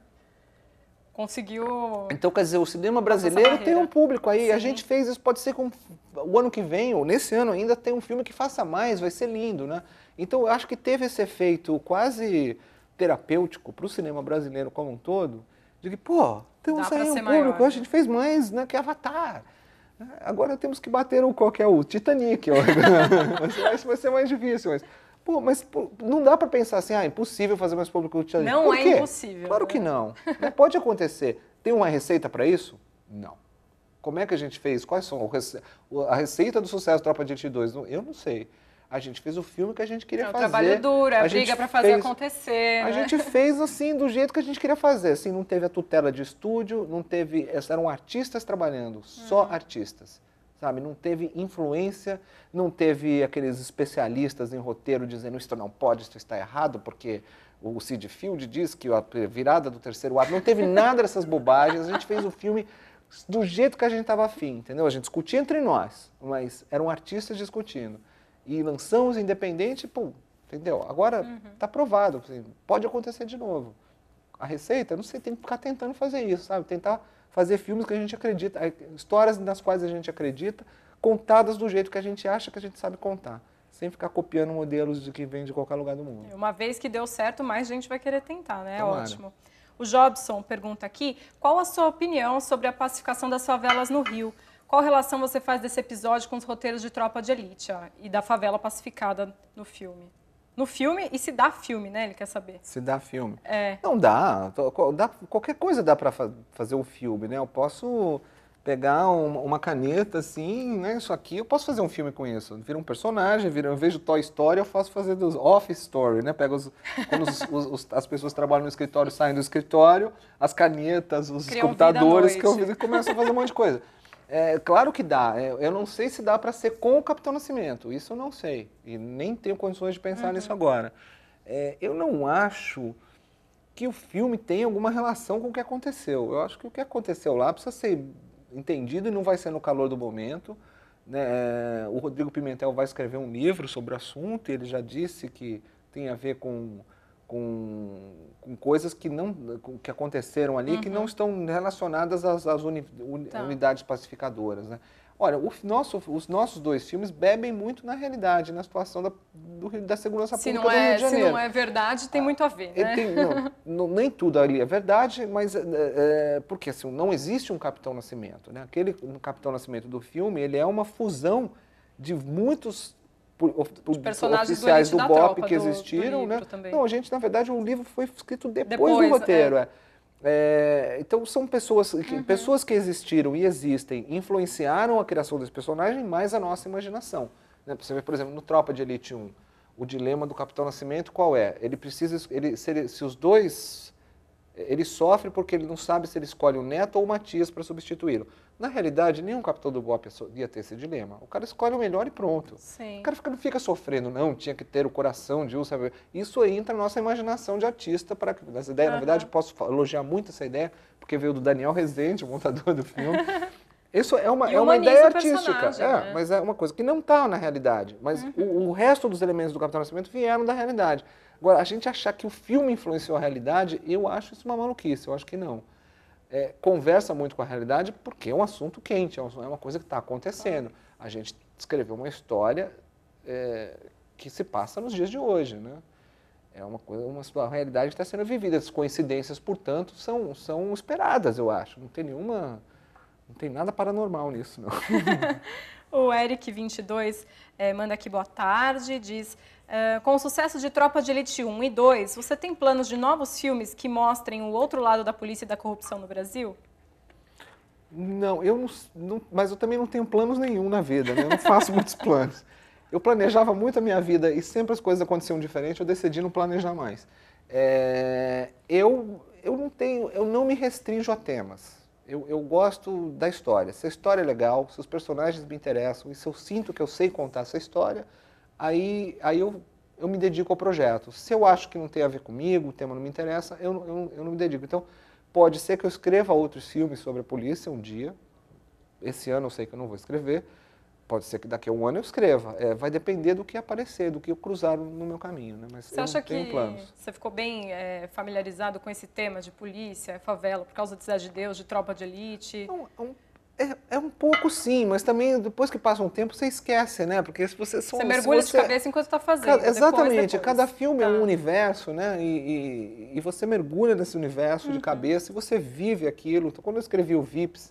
Speaker 1: Conseguiu.
Speaker 2: Então, quer dizer, o cinema brasileiro tem um público aí. Sim. A gente fez isso, pode ser que o ano que vem, ou nesse ano ainda, tem um filme que faça mais, vai ser lindo, né? Então, eu acho que teve esse efeito quase terapêutico para o cinema brasileiro como um todo digo que, pô, temos aí um público, maior, a né? gente fez mais né, que é Avatar. Agora temos que bater o qual que é o Titanic. Isso vai ser mais difícil, mas... Pô, mas pô, não dá para pensar assim, ah, impossível fazer mais público do Titanic. Não é impossível. Claro né? que não. Né? Pode acontecer. Tem uma receita para isso? Não. Como é que a gente fez? Quais são? A receita do sucesso Tropa de Elite 2? Eu não sei. A gente fez o filme que a gente queria é, fazer. trabalho duro, a, a briga para fazer fez,
Speaker 1: acontecer. A né? gente
Speaker 2: fez assim, do jeito que a gente queria fazer. Assim, não teve a tutela de estúdio, não teve. Eram artistas trabalhando, uhum. só artistas. Sabe? Não teve influência, não teve aqueles especialistas em roteiro dizendo isso não pode, isso está errado, porque o Sid Field diz que a virada do terceiro ato. Não teve nada dessas bobagens. A gente fez o filme do jeito que a gente estava afim, entendeu? A gente discutia entre nós, mas eram artistas discutindo e lançamos independente, pô, entendeu? Agora está uhum. Tá provado, assim, pode acontecer de novo. A receita, não sei, tem que ficar tentando fazer isso, sabe? Tentar fazer filmes que a gente acredita, eh, histórias nas quais a gente acredita, contadas do jeito que a gente acha que a gente sabe contar. Sem ficar copiando modelos de que vem de qualquer lugar do mundo.
Speaker 1: Uma vez que deu certo, mais gente vai querer tentar, né? Tomara. Ótimo. O Jobson pergunta aqui: qual a sua opinião sobre a pacificação das favelas no Rio? Qual relação você faz desse episódio com os roteiros de Tropa de Elite ó, e da favela pacificada no filme? No filme e se dá filme, né? Ele quer saber.
Speaker 2: Se dá filme. É. Não dá. dá qualquer coisa dá para fazer um filme, né? Eu posso pegar um, uma caneta assim, né? Isso aqui, eu posso fazer um filme com isso. Vira um personagem, vira, eu vejo Toy Story, eu faço fazer dos off story, né? Pega os, quando os, os, as pessoas trabalham no escritório, saem do escritório, as canetas, os Criam computadores, que eu e começo a fazer um monte de coisa. É, claro que dá. É, eu não sei se dá para ser com o Capitão Nascimento. Isso eu não sei. E nem tenho condições de pensar uhum. nisso agora. É, eu não acho que o filme tem alguma relação com o que aconteceu. Eu acho que o que aconteceu lá precisa ser entendido e não vai ser no calor do momento. Né? É, o Rodrigo Pimentel vai escrever um livro sobre o assunto e ele já disse que tem a ver com com, com coisas que, não, que aconteceram ali uhum. que não uhum. estão relacionadas às, às uni, tá. unidades pacificadoras. Né? Olha, nosso, os nossos dois filmes bebem muito na realidade, na situação da, do, da segurança se pública é, do Rio é, de Janeiro. Se não é
Speaker 1: verdade, tem ah, muito a ver, né? Tem, não,
Speaker 2: não, nem tudo ali é verdade, mas é, é, é, porque assim, não existe um Capitão Nascimento. Né? Aquele um Capitão Nascimento do filme, ele é uma fusão de muitos por, por, do BOP que existiram, do, do né? Também. Não, a gente, na verdade, o livro foi escrito depois, depois do é. roteiro. É. É, então são pessoas, uhum. pessoas que existiram e existem, influenciaram a criação desse personagem, mais a nossa imaginação. Né? Você vê, por exemplo, no Tropa de Elite 1, o dilema do Capitão Nascimento qual é? Ele precisa, ele, se, ele, se os dois ele sofre porque ele não sabe se ele escolhe o Neto ou o Matias para substituí-lo. Na realidade, nenhum capitão do BOP ia ter esse dilema. O cara escolhe o melhor e pronto. Sim. O cara fica, não fica sofrendo, não, tinha que ter o coração de um, sabe? Isso aí entra na nossa imaginação de artista. para essa ideia, Na verdade, posso elogiar muito essa ideia, porque veio do Daniel Rezende, o montador do filme. Isso é uma, é uma ideia artística, é, né? mas é uma coisa que não está na realidade. Mas uhum. o, o resto dos elementos do Capitão Nascimento vieram da realidade. Agora, a gente achar que o filme influenciou a realidade, eu acho isso uma maluquice, eu acho que não. É, conversa muito com a realidade porque é um assunto quente, é, é uma coisa que está acontecendo. A gente escreveu uma história é, que se passa nos dias de hoje, né? É uma coisa, uma, realidade que está sendo vivida. As coincidências, portanto, são, são esperadas, eu acho. Não tem nenhuma, não tem nada paranormal nisso, não.
Speaker 1: o Eric 22 é, manda aqui boa tarde, diz ah, com o sucesso de Tropa de Elite 1 e 2, você tem planos de novos filmes que mostrem o outro lado da polícia e da corrupção no Brasil?
Speaker 2: Não, eu não, mas eu também não tenho planos nenhum na vida, né? eu não faço muitos planos. Eu planejava muito a minha vida e sempre as coisas aconteciam diferente, eu decidi não planejar mais. É, eu, eu não tenho, eu não me restringo a temas. Eu, eu gosto da história. Se a história é legal, se os personagens me interessam e se eu sinto que eu sei contar essa história, aí, aí eu, eu me dedico ao projeto. Se eu acho que não tem a ver comigo, o tema não me interessa, eu, eu, eu não me dedico. Então, pode ser que eu escreva outros filmes sobre a polícia um dia. Esse ano eu sei que eu não vou escrever. Pode ser que daqui a um ano eu escreva. É, vai depender do que aparecer, do que eu cruzar no meu caminho. Né? Mas você acha que planos.
Speaker 1: você ficou bem é, familiarizado com esse tema de polícia, favela, por causa de Cidade de Deus, de tropa de elite? Não, é um, é
Speaker 2: é, é, um pouco sim, mas também depois que passa um tempo você esquece, né? Porque se você são, você mergulha você... de cabeça
Speaker 1: enquanto está fazendo. Cada, exatamente, depois, depois.
Speaker 2: cada filme é um tá. universo, né? E, e, e você mergulha nesse universo uhum. de cabeça e você vive aquilo. Então, quando eu escrevi o Vips,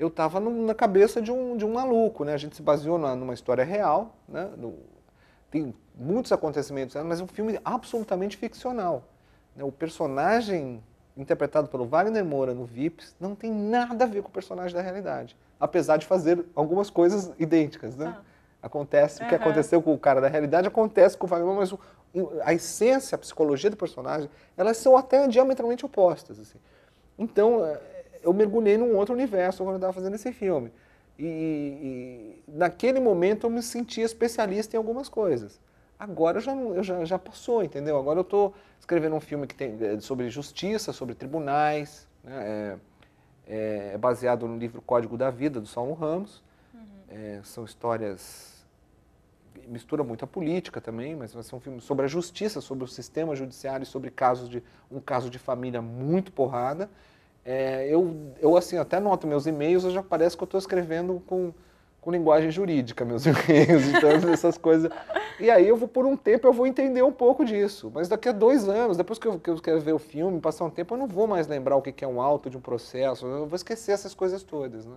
Speaker 2: eu estava na cabeça de um, de um maluco, né? A gente se baseou numa história real, né? No, tem muitos acontecimentos, né? mas é um filme absolutamente ficcional. Né? O personagem interpretado pelo Wagner Moura no Vips, não tem nada a ver com o personagem da realidade. Apesar de fazer algumas coisas idênticas, né? Ah. Acontece, uhum. o que aconteceu com o cara da realidade acontece com o Wagner Moura, mas o, a essência, a psicologia do personagem, elas são até diametralmente opostas. Assim. Então, é, eu mergulhei num outro universo quando eu estava fazendo esse filme. E, e, naquele momento eu me sentia especialista em algumas coisas. Agora já, já, já passou, entendeu? Agora eu estou escrevendo um filme que tem, é, sobre justiça, sobre tribunais, né? É, é, é, baseado no livro Código da Vida, do Saulo Ramos. Uhum. É, são histórias. mistura muito a política também, mas vai ser um filme sobre a justiça, sobre o sistema judiciário, e sobre casos de, um caso de família muito porrada. É, eu, eu, assim, até noto meus e-mails, já parece que eu estou escrevendo com com linguagem jurídica, meus e então essas coisas. E aí eu vou, por um tempo, eu vou entender um pouco disso. Mas daqui a dois anos, depois que eu, que eu quero ver o filme, passar um tempo, eu não vou mais lembrar o que é um auto de um processo, eu vou esquecer essas coisas todas. Né?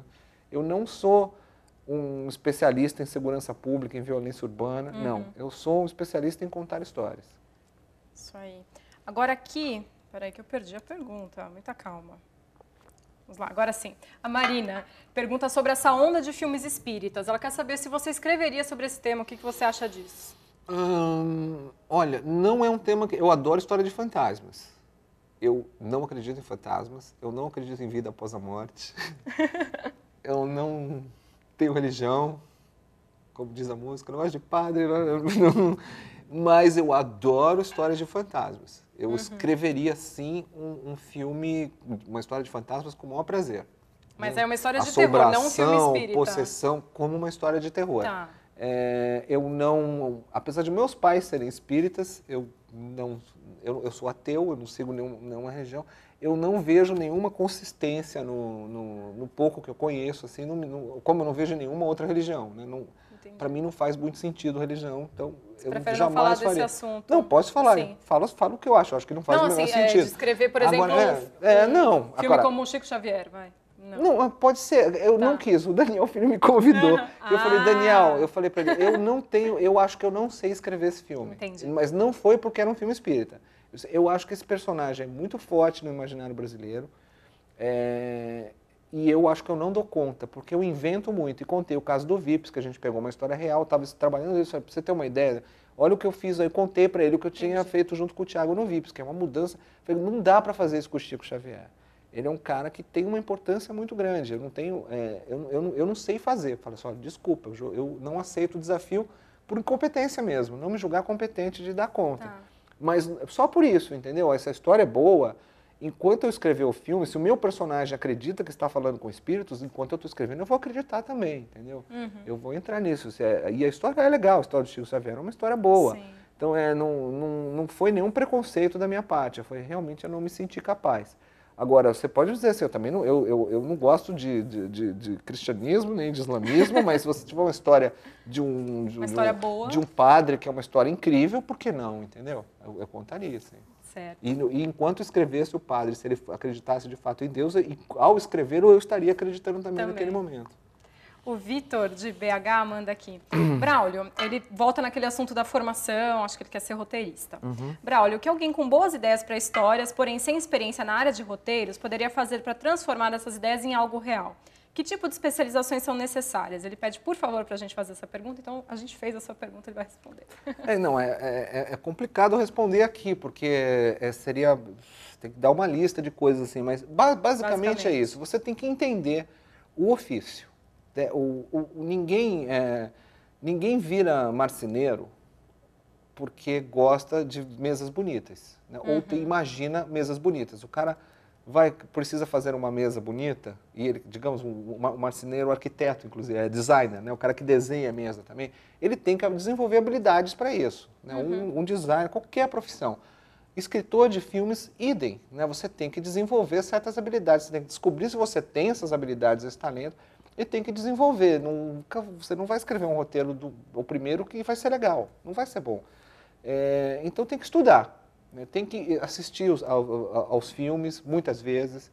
Speaker 2: Eu não sou um especialista em segurança pública, em violência urbana, uhum. não. Eu sou um especialista em contar histórias.
Speaker 1: Isso aí. Agora aqui, peraí que eu perdi a pergunta, muita calma. Vamos lá, agora sim. A Marina pergunta sobre essa onda de filmes espíritas. Ela quer saber se você escreveria sobre esse tema, o que, que você acha disso?
Speaker 2: Hum, olha, não é um tema que. Eu adoro história de fantasmas. Eu não acredito em fantasmas, eu não acredito em vida após a morte. eu não tenho religião, como diz a música, não gosto de padre, não, mas eu adoro histórias de fantasmas. Eu uhum. escreveria, sim, um, um, filme, uma história de fantasmas com o maior prazer.
Speaker 1: Mas né? é uma história de terror, não um filme espírita. possessão,
Speaker 2: como uma história de terror. Tá. É, eu não, apesar de meus pais serem espíritas, eu não, eu, eu sou ateu, eu não sigo nenhum, nenhuma religião. eu não vejo nenhuma consistência no, no, no pouco que eu conheço, assim, no, como eu não vejo nenhuma outra religião, né? Para mim não faz muito sentido religião, então eu prefere jamais não falar faria. desse assunto? Não, posso falar. fala Falo, falo o que eu acho. Acho que não faz não, o menor assim, sentido. É, escrever,
Speaker 1: por exemplo, Agora,
Speaker 2: é, é, não. filme Agora, como
Speaker 1: o Chico Xavier, vai.
Speaker 2: Não. não. Ah, pode ser. Eu tá. não quis. O Daniel Filho me convidou. Ah. Eu falei, Daniel, eu falei para ele, eu não tenho, eu acho que eu não sei escrever esse filme. Entendi. Mas não foi porque era um filme espírita. Eu acho que esse personagem é muito forte no imaginário brasileiro. É, e eu acho que eu não dou conta, porque eu invento muito. E contei o caso do Vips, que a gente pegou uma história real, estava trabalhando isso, para você ter uma ideia, olha o que eu fiz aí, contei para ele o que eu tinha feito junto com o Thiago no Vips, que é uma mudança. Falei, não dá para fazer isso com o Chico Xavier. Ele é um cara que tem uma importância muito grande. Eu não tenho, é, eu, eu, eu, não sei fazer. fala só assim, desculpa, eu, eu, não aceito o desafio por incompetência mesmo, não me julgar competente de dar conta. Tá. Mas só por isso, entendeu? Essa história é boa, enquanto eu escrever o filme, se o meu personagem acredita que está falando com espíritos, enquanto eu estou escrevendo, eu vou acreditar também, entendeu? Uhum. Eu vou entrar nisso. É, e a história é legal, a história do Chico Xavier é uma história boa. Sim. Então, é, não, não, não foi nenhum preconceito da minha parte, foi realmente eu não me senti capaz. Agora, você pode dizer assim, eu também não, eu, eu, eu não gosto de, de, de, de cristianismo nem de islamismo, mas se você tiver uma história de um, de, um, de um padre que é uma história incrível, por que não, entendeu? Eu, eu contaria, assim. Certo. E, e, enquanto escrevesse o padre, se ele acreditasse de fato em Deus, e ao escrever eu estaria acreditando também, também. naquele momento.
Speaker 1: O Vitor, de BH, manda aqui. Braulio, ele volta naquele assunto da formação, acho que ele quer ser roteirista. Uhum. Braulio, o que alguém com boas ideias para histórias, porém sem experiência na área de roteiros, poderia fazer para transformar essas ideias em algo real? Que tipo de especializações são necessárias? Ele pede, por favor, para a gente fazer essa pergunta, então a gente fez a sua pergunta, ele vai responder.
Speaker 2: É, não, é, é, é, é complicado responder aqui, porque é, seria. Tem que dar uma lista de coisas assim, mas ba basicamente, é basicamente, é isso. Você tem que entender o ofício. Né? O, o, ninguém, ninguém vira marceneiro porque gosta de mesas bonitas, né? uhum. ou te, imagina mesas bonitas. O cara vai precisa fazer uma mesa bonita e ele, digamos, um, um marceneiro, arquiteto, inclusive, é designer, né? O cara que desenha a mesa também, ele tem que desenvolver habilidades para isso, né? Uhum. Um, um designer, qualquer profissão. Escritor de filmes, idem, né? Você tem que desenvolver certas habilidades, você tem que descobrir se você tem essas habilidades, esse talento e tem que desenvolver. Nunca, você não vai escrever um roteiro do o primeiro que vai ser legal, não vai ser bom. É, então tem que estudar. Né? Tem que assistir aos, aos filmes, muitas vezes,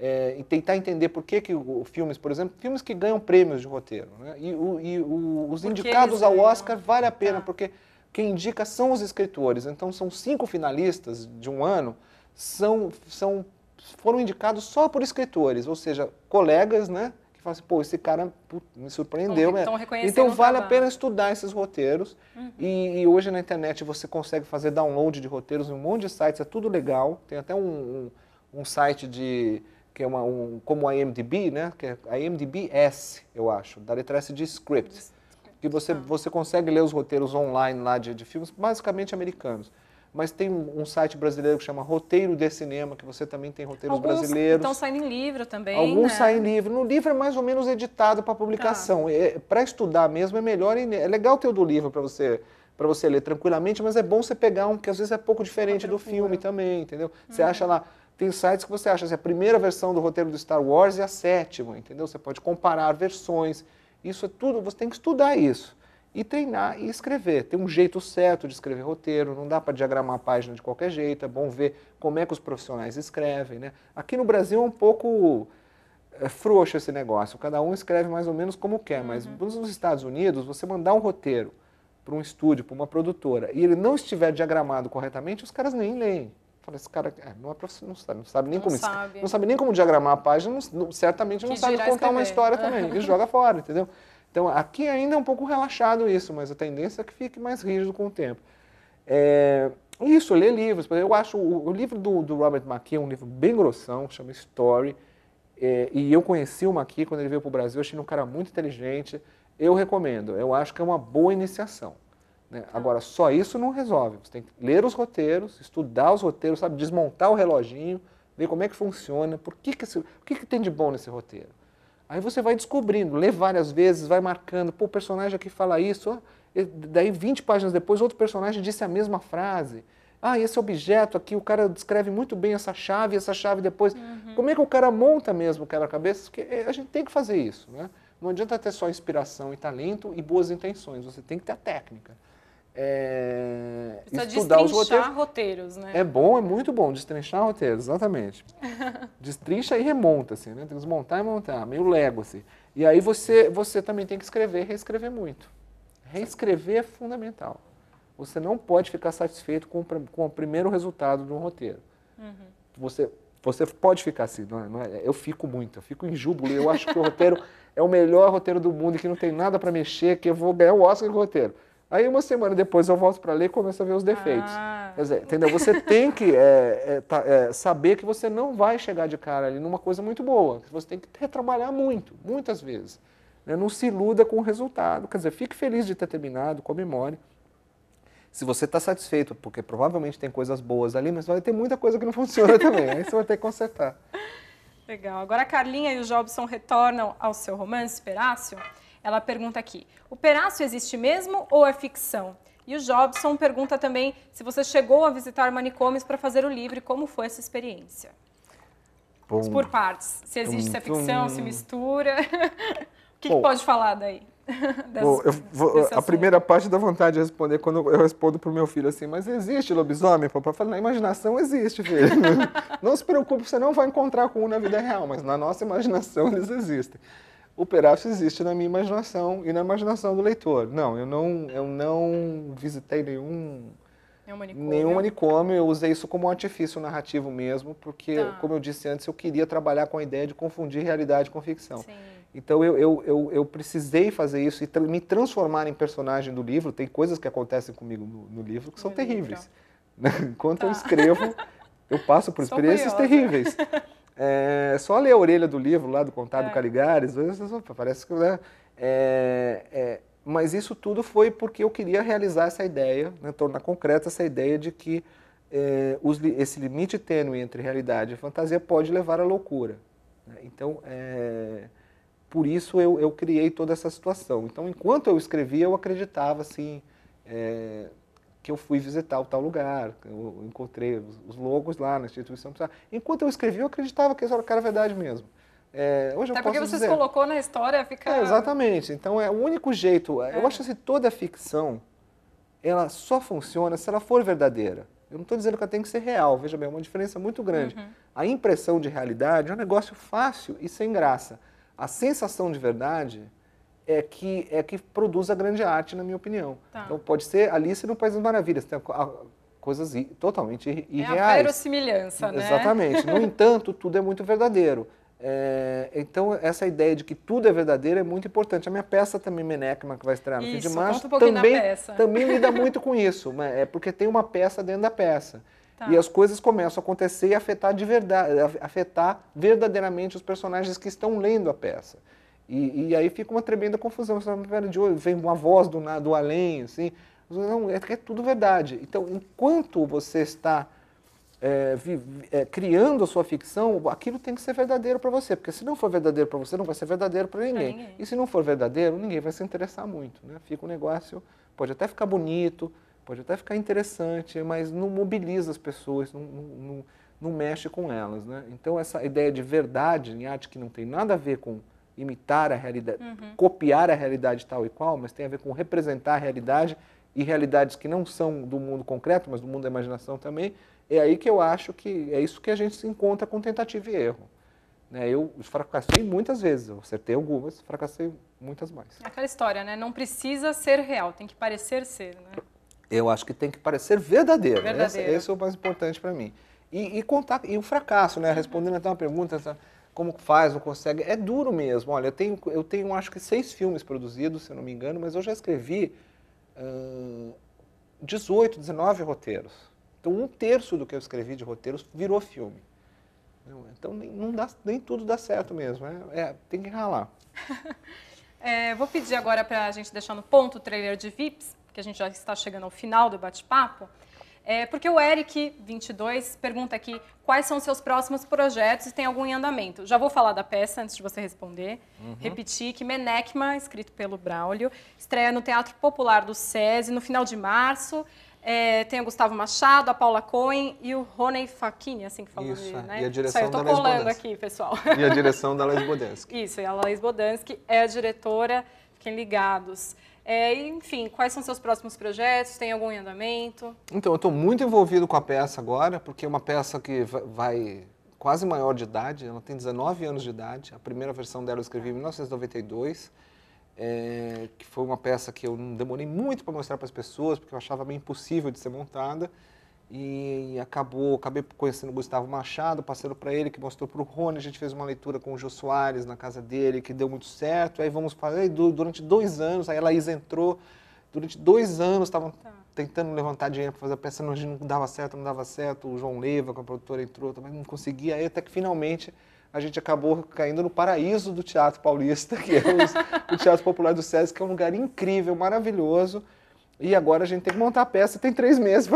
Speaker 2: é, e tentar entender por que, que o, filmes, por exemplo, filmes que ganham prêmios de roteiro, né? e, o, e o, os porque indicados ao Oscar vale a pena, tá. porque quem indica são os escritores. Então, são cinco finalistas de um ano, são, são, foram indicados só por escritores, ou seja, colegas, né? que fala assim, pô, esse cara me surpreendeu. né? então, então tá vale a pena estudar esses roteiros. Uhum. E, e, hoje na internet você consegue fazer download de roteiros em um monte de sites, é tudo legal. Tem até um, um, um site de que é uma, um, como a IMDb, né? Que é a IMDb S, eu acho, da letra S de script. Que você, tá. você consegue ler os roteiros online lá de, de filmes, basicamente americanos mas tem um, um site brasileiro que chama Roteiro de Cinema, que você também tem roteiros Alguns brasileiros. Estão
Speaker 1: saindo em livro também. Alguns né? saem em
Speaker 2: livro. No livro é mais ou menos editado para publicação. Tá. É, para estudar mesmo é melhor. É legal ter o do livro para você para você ler tranquilamente, mas é bom você pegar um que às vezes é pouco diferente do filme também, entendeu? Você uhum. acha lá, tem sites que você acha assim, a primeira versão do roteiro do Star Wars e a sétima, entendeu? Você pode comparar versões. Isso é tudo, você tem que estudar isso e treinar e escrever. Tem um jeito certo de escrever roteiro, não dá para diagramar a página de qualquer jeito, é bom ver como é que os profissionais escrevem. Né? Aqui no Brasil é um pouco é, frouxo esse negócio, cada um escreve mais ou menos como quer, uhum. mas nos Estados Unidos, você mandar um roteiro para um estúdio, para uma produtora, e ele não estiver diagramado corretamente, os caras nem leem. Fala, esse cara é, não é profissional, não sabe, não sabe nem não como sabe. não sabe nem como diagramar a página, não, certamente que não sabe contar escrever. uma história também. Ele joga fora, entendeu? Então aqui ainda é um pouco relaxado isso, mas a tendência é que fique mais rígido com o tempo. É, isso, ler livros. Eu acho o, o livro do, do, Robert McKee é um livro bem grossão, chama Story. É, e eu conheci o McKee quando ele veio para o Brasil, achei ele um cara muito inteligente. Eu recomendo, eu acho que é uma boa iniciação. Né? Agora, só isso não resolve. Você tem que ler os roteiros, estudar os roteiros, sabe? Desmontar o reloginho, ver como é que funciona, por que que esse, o que, que tem de bom nesse roteiro. Aí você vai descobrindo, lê várias vezes, vai marcando, pô, o personagem aqui fala isso, daí 20 páginas depois outro personagem disse a mesma frase. Ah, esse objeto aqui, o cara descreve muito bem essa chave, essa chave depois. Uhum. Como é que o cara monta mesmo o quebra-cabeça? Porque é, a gente tem que fazer isso, né? Não adianta ter só inspiração e talento e boas intenções, você tem que ter a técnica é, estudar os roteiros.
Speaker 1: roteiros, né? É
Speaker 2: bom, é muito bom destrinchar roteiros, exatamente. Destrincha e remonta, assim, né? Tem que desmontar e montar, meio Lego, assim. E aí você, você também tem que escrever e reescrever muito. Reescrever é fundamental. Você não pode ficar satisfeito com, com o primeiro resultado de um roteiro. Uhum. Você, você pode ficar assim, não, é, não, é, eu fico muito, eu fico em júbilo, eu acho que o roteiro é o melhor roteiro do mundo e que não tem nada para mexer, que eu vou ganhar o Oscar com o roteiro. Aí uma semana depois eu volto para ler e começo a ver os defeitos. Ah. entendeu? Você tem que é, é, tá, é, saber que você não vai chegar de cara ali numa coisa muito boa. Você tem que retrabalhar muito, muitas vezes. Né? Não se iluda com o resultado. Quer dizer, fique feliz de ter terminado, comemore. Se você está satisfeito, porque provavelmente tem coisas boas ali, mas vai ter muita coisa que não funciona também. aí você vai ter que consertar.
Speaker 1: Legal. Agora a Carlinha e o Jobson retornam ao seu romance, Perácio. Ela pergunta aqui: o Perácio existe mesmo ou é ficção? E o Jobson pergunta também se você chegou a visitar manicômios para fazer o livro e como foi essa experiência. Bom, por partes. Se existe, tum, se é ficção, tum. se mistura. o que, que, pode falar daí? bom,
Speaker 2: vou, a assunto. primeira parte da vontade de responder quando eu respondo para o meu filho assim, mas existe lobisomem? Papai fala, na imaginação existe, filho. não se preocupe, você não vai encontrar com um na vida real, mas na nossa imaginação eles existem o pedaço existe na minha imaginação e na imaginação do leitor. Não, eu não, eu não visitei nenhum
Speaker 1: nenhum manicômio. Nenhum
Speaker 2: manicômio, eu usei isso como um artifício narrativo mesmo, porque, tá. como eu disse antes, eu queria trabalhar com a ideia de confundir realidade com ficção. Sim. Então eu, eu, eu, eu, precisei fazer isso e tra me transformar em personagem do livro. Tem coisas que acontecem comigo no, no livro que são no terríveis. Livro. Enquanto tá. eu escrevo, eu passo por experiências terríveis. É só ler a orelha do livro lá do Contado é. Caligares, parece que. Né? É, é, mas isso tudo foi porque eu queria realizar essa ideia, né, tornar concreta essa ideia de que é, os, esse limite tênue entre realidade e fantasia pode levar à loucura. Né? Então, é, por isso eu, eu, criei toda essa situação. Então, enquanto eu escrevia, eu acreditava assim é, que eu fui visitar o tal lugar, eu encontrei os logos lá na instituição. Enquanto eu escrevi, eu acreditava que isso era verdade mesmo. É, hoje Até eu porque posso você dizer...
Speaker 1: colocou na história, fica... É,
Speaker 2: exatamente. Então, é o único jeito... É. Eu acho que assim, toda ficção, ela só funciona se ela for verdadeira. Eu não estou dizendo que ela tem que ser real, veja bem, é uma diferença muito grande. Uhum. A impressão de realidade é um negócio fácil e sem graça. A sensação de verdade é que, é que produz a grande arte, na minha opinião. Tá. Então pode ser Alice no País das Maravilhas, tem a, a, coisas i, totalmente irreais. É a verossimilhança, né? Exatamente. No entanto, tudo é muito verdadeiro. É, então, essa ideia de que tudo é verdadeiro é muito importante. A minha peça também, Menecma, que vai estrear no isso, fim de março, um também, também lida muito com isso, né? é porque tem uma peça dentro da peça. Tá. E as coisas começam a acontecer e afetar de verdade, afetar verdadeiramente os personagens que estão lendo a peça. E, e aí fica uma tremenda confusão. Você fala, de olho, vem uma voz do, do além, assim. Não, é, é tudo verdade. Então, enquanto você está é, vi, é, criando a sua ficção, aquilo tem que ser verdadeiro para você, porque se não for verdadeiro para você, não vai ser verdadeiro para ninguém. ninguém. E se não for verdadeiro, ninguém vai se interessar muito. Né? Fica um negócio, pode até ficar bonito, pode até ficar interessante, mas não mobiliza as pessoas, não, não, não, não mexe com elas. Né? Então, essa ideia de verdade em arte que não tem nada a ver com imitar a realidade, uhum. copiar a realidade tal e qual, mas tem a ver com representar a realidade e realidades que não são do mundo concreto, mas do mundo da imaginação também. É aí que eu acho que é isso que a gente se encontra com tentativa e erro. Né? Eu fracassei muitas vezes, eu acertei algumas, fracassei muitas mais.
Speaker 1: É aquela história, né? Não precisa ser real, tem que parecer ser, né?
Speaker 2: Eu acho que tem que parecer verdadeiro. Né? verdadeiro. Esse, esse é o mais importante para mim. E, e, contar e o fracasso, né? Respondendo até uma pergunta, essa, como faz, não consegue. É duro mesmo. Olha, eu tenho, eu tenho acho que seis filmes produzidos, se não me engano, mas eu já escrevi 18, 19 roteiros. Então, um terço do que eu escrevi de roteiros virou filme. Então, nem, não dá, nem tudo dá certo mesmo. É, é tem que ralar.
Speaker 1: é, vou pedir agora para a gente deixar no ponto o trailer de VIPs, que a gente já está chegando ao final do bate-papo. É, porque o Eric, 22, pergunta aqui quais são os seus próximos projetos e tem algum em andamento. Já vou falar da peça antes de você responder. Uhum. Repetir que Menecma, escrito pelo Braulio, estreia no Teatro Popular do SESI no final de março. É, tem o Gustavo Machado, a Paula Cohen e o Rony Facchini, assim que falou. Isso, né? e a direção Isso aí, eu tô da colando aqui, pessoal. E a direção
Speaker 2: da Les Bodansky.
Speaker 1: Isso, e a Les Bodansky é a diretora, fiquem ligados. É, enfim, quais são seus próximos projetos? Tem algum em andamento?
Speaker 2: Então, eu estou muito envolvido com a peça agora, porque é uma peça que vai quase maior de idade, ela tem 19 anos de idade. A primeira versão dela eu escrevi em 1992, é, que foi uma peça que eu demorei muito para mostrar para as pessoas, porque eu achava meio impossível de ser montada e acabou, acabei conhecendo o Gustavo Machado, parceiro para ele, que mostrou para o Rony, a gente fez uma leitura com o Jô Soares na casa dele, que deu muito certo, aí vamos fazer, durante dois anos, aí a Laís entrou, durante dois anos estavam tá. tentando levantar dinheiro para fazer a peça, não, não dava certo, não dava certo, o João Leva, com é a produtora, entrou, também não conseguia, aí até que finalmente a gente acabou caindo no paraíso do teatro paulista, que é o, o Teatro Popular do César, que é um lugar incrível, maravilhoso, e agora a gente tem que montar a peça, tem três meses,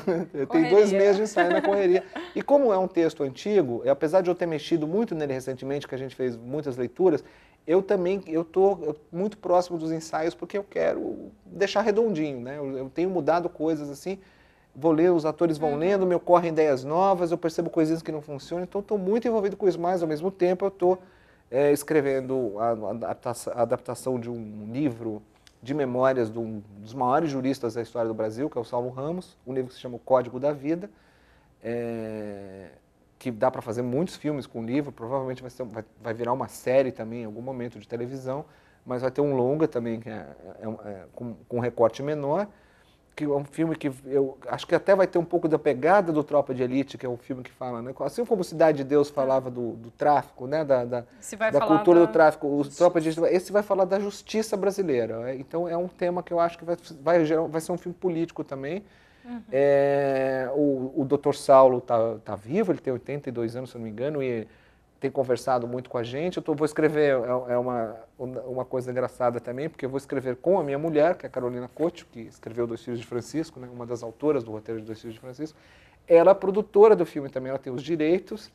Speaker 2: tem dois meses de ensaio na correria. E como é um texto antigo, apesar de eu ter mexido muito nele recentemente, que a gente fez muitas leituras, eu também eu estou muito próximo dos ensaios porque eu quero deixar redondinho, né? Eu, eu tenho mudado coisas assim, vou ler, os atores vão uhum. lendo, me ocorrem ideias novas, eu percebo coisinhas que não funcionam, então estou muito envolvido com isso, mas ao mesmo tempo eu estou eh, é, escrevendo a, a, adaptação de um livro de memórias de um dos maiores juristas da história do Brasil, que é o Saulo Ramos, um livro que se chama O Código da Vida, é, que dá para fazer muitos filmes com o livro, provavelmente vai, ser, vai, vai, virar uma série também em algum momento de televisão, mas vai ter um longa também, que é, é, é com, com recorte menor, que é um filme que eu acho que até vai ter um pouco da pegada do Tropa de Elite, que é um filme que fala, né? Assim como Cidade de Deus falava do, do tráfico, né? Da, da, da cultura da... do tráfico, o Tropa de Elite, esse vai falar da justiça brasileira. É, então é um tema que eu acho que vai, vai, gerar, vai ser um filme político também. Uhum. É, o, o Dr. Saulo tá, tá vivo, ele tem 82 anos, se não me engano, e tem conversado muito com a gente. Eu tô, vou escrever, é, é, uma, uma coisa engraçada também, porque eu vou escrever com a minha mulher, que é a Carolina Cocho, que escreveu Dois Filhos de Francisco, né, uma das autoras do roteiro de Dois Filhos de Francisco. Ela é produtora do filme também, ela tem os direitos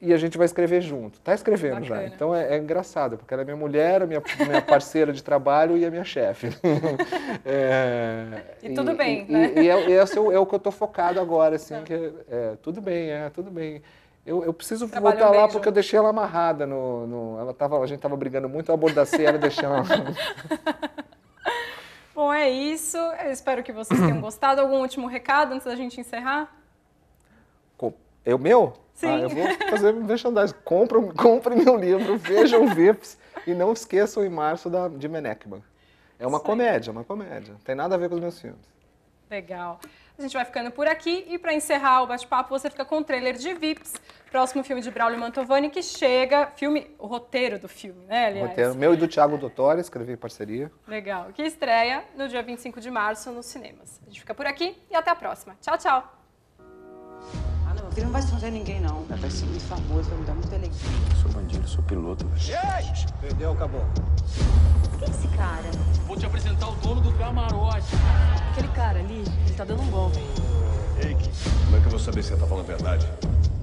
Speaker 2: e a gente vai escrever junto. Está escrevendo Bacana. já. Então é, é, engraçado, porque ela é minha mulher, minha, minha parceira de trabalho e a minha chefe. é, e, e tudo bem, e, né? E, é, e é, é, o, é o que eu estou focado agora, assim, tá. que é, é, tudo bem, é, tudo bem. Eu, eu preciso voltar lá porque eu deixei ela amarrada no. no ela tava, a gente estava brigando muito, eu abordacei ela e deixei ela.
Speaker 1: Bom, é isso. Eu espero que vocês tenham gostado. Algum último recado antes da gente encerrar?
Speaker 2: Eu meu? Sim. Ah, eu vou fazer merchandising. Compre, compre meu livro, vejam VIPs e não esqueçam em março da, de Menekman. É uma comédia, uma comédia. Tem nada a ver com os meus filmes.
Speaker 1: Legal. A gente vai ficando por aqui e para encerrar o bate-papo, você fica com o trailer de VIPs, próximo filme de Braulio Mantovani, que chega, filme, o roteiro do filme, né, aliás. Roteiro
Speaker 2: meu e do Tiago Dottori, escrevi em parceria.
Speaker 1: Legal, que estreia no dia 25 de março nos cinemas. A gente fica por aqui e até a próxima. Tchau, tchau. Ah, não, não vai esconder ninguém, não. Vai ser muito famoso, vai dar muito alegria.
Speaker 2: Sou bandido, sou piloto.
Speaker 1: Gente!
Speaker 2: Perdeu, acabou.
Speaker 1: Quem é esse cara? Vou te apresentar o dono do camarote. Aquele cara ali, ele tá dando um golpe. Ei, como é que eu vou saber se você tá falando a verdade?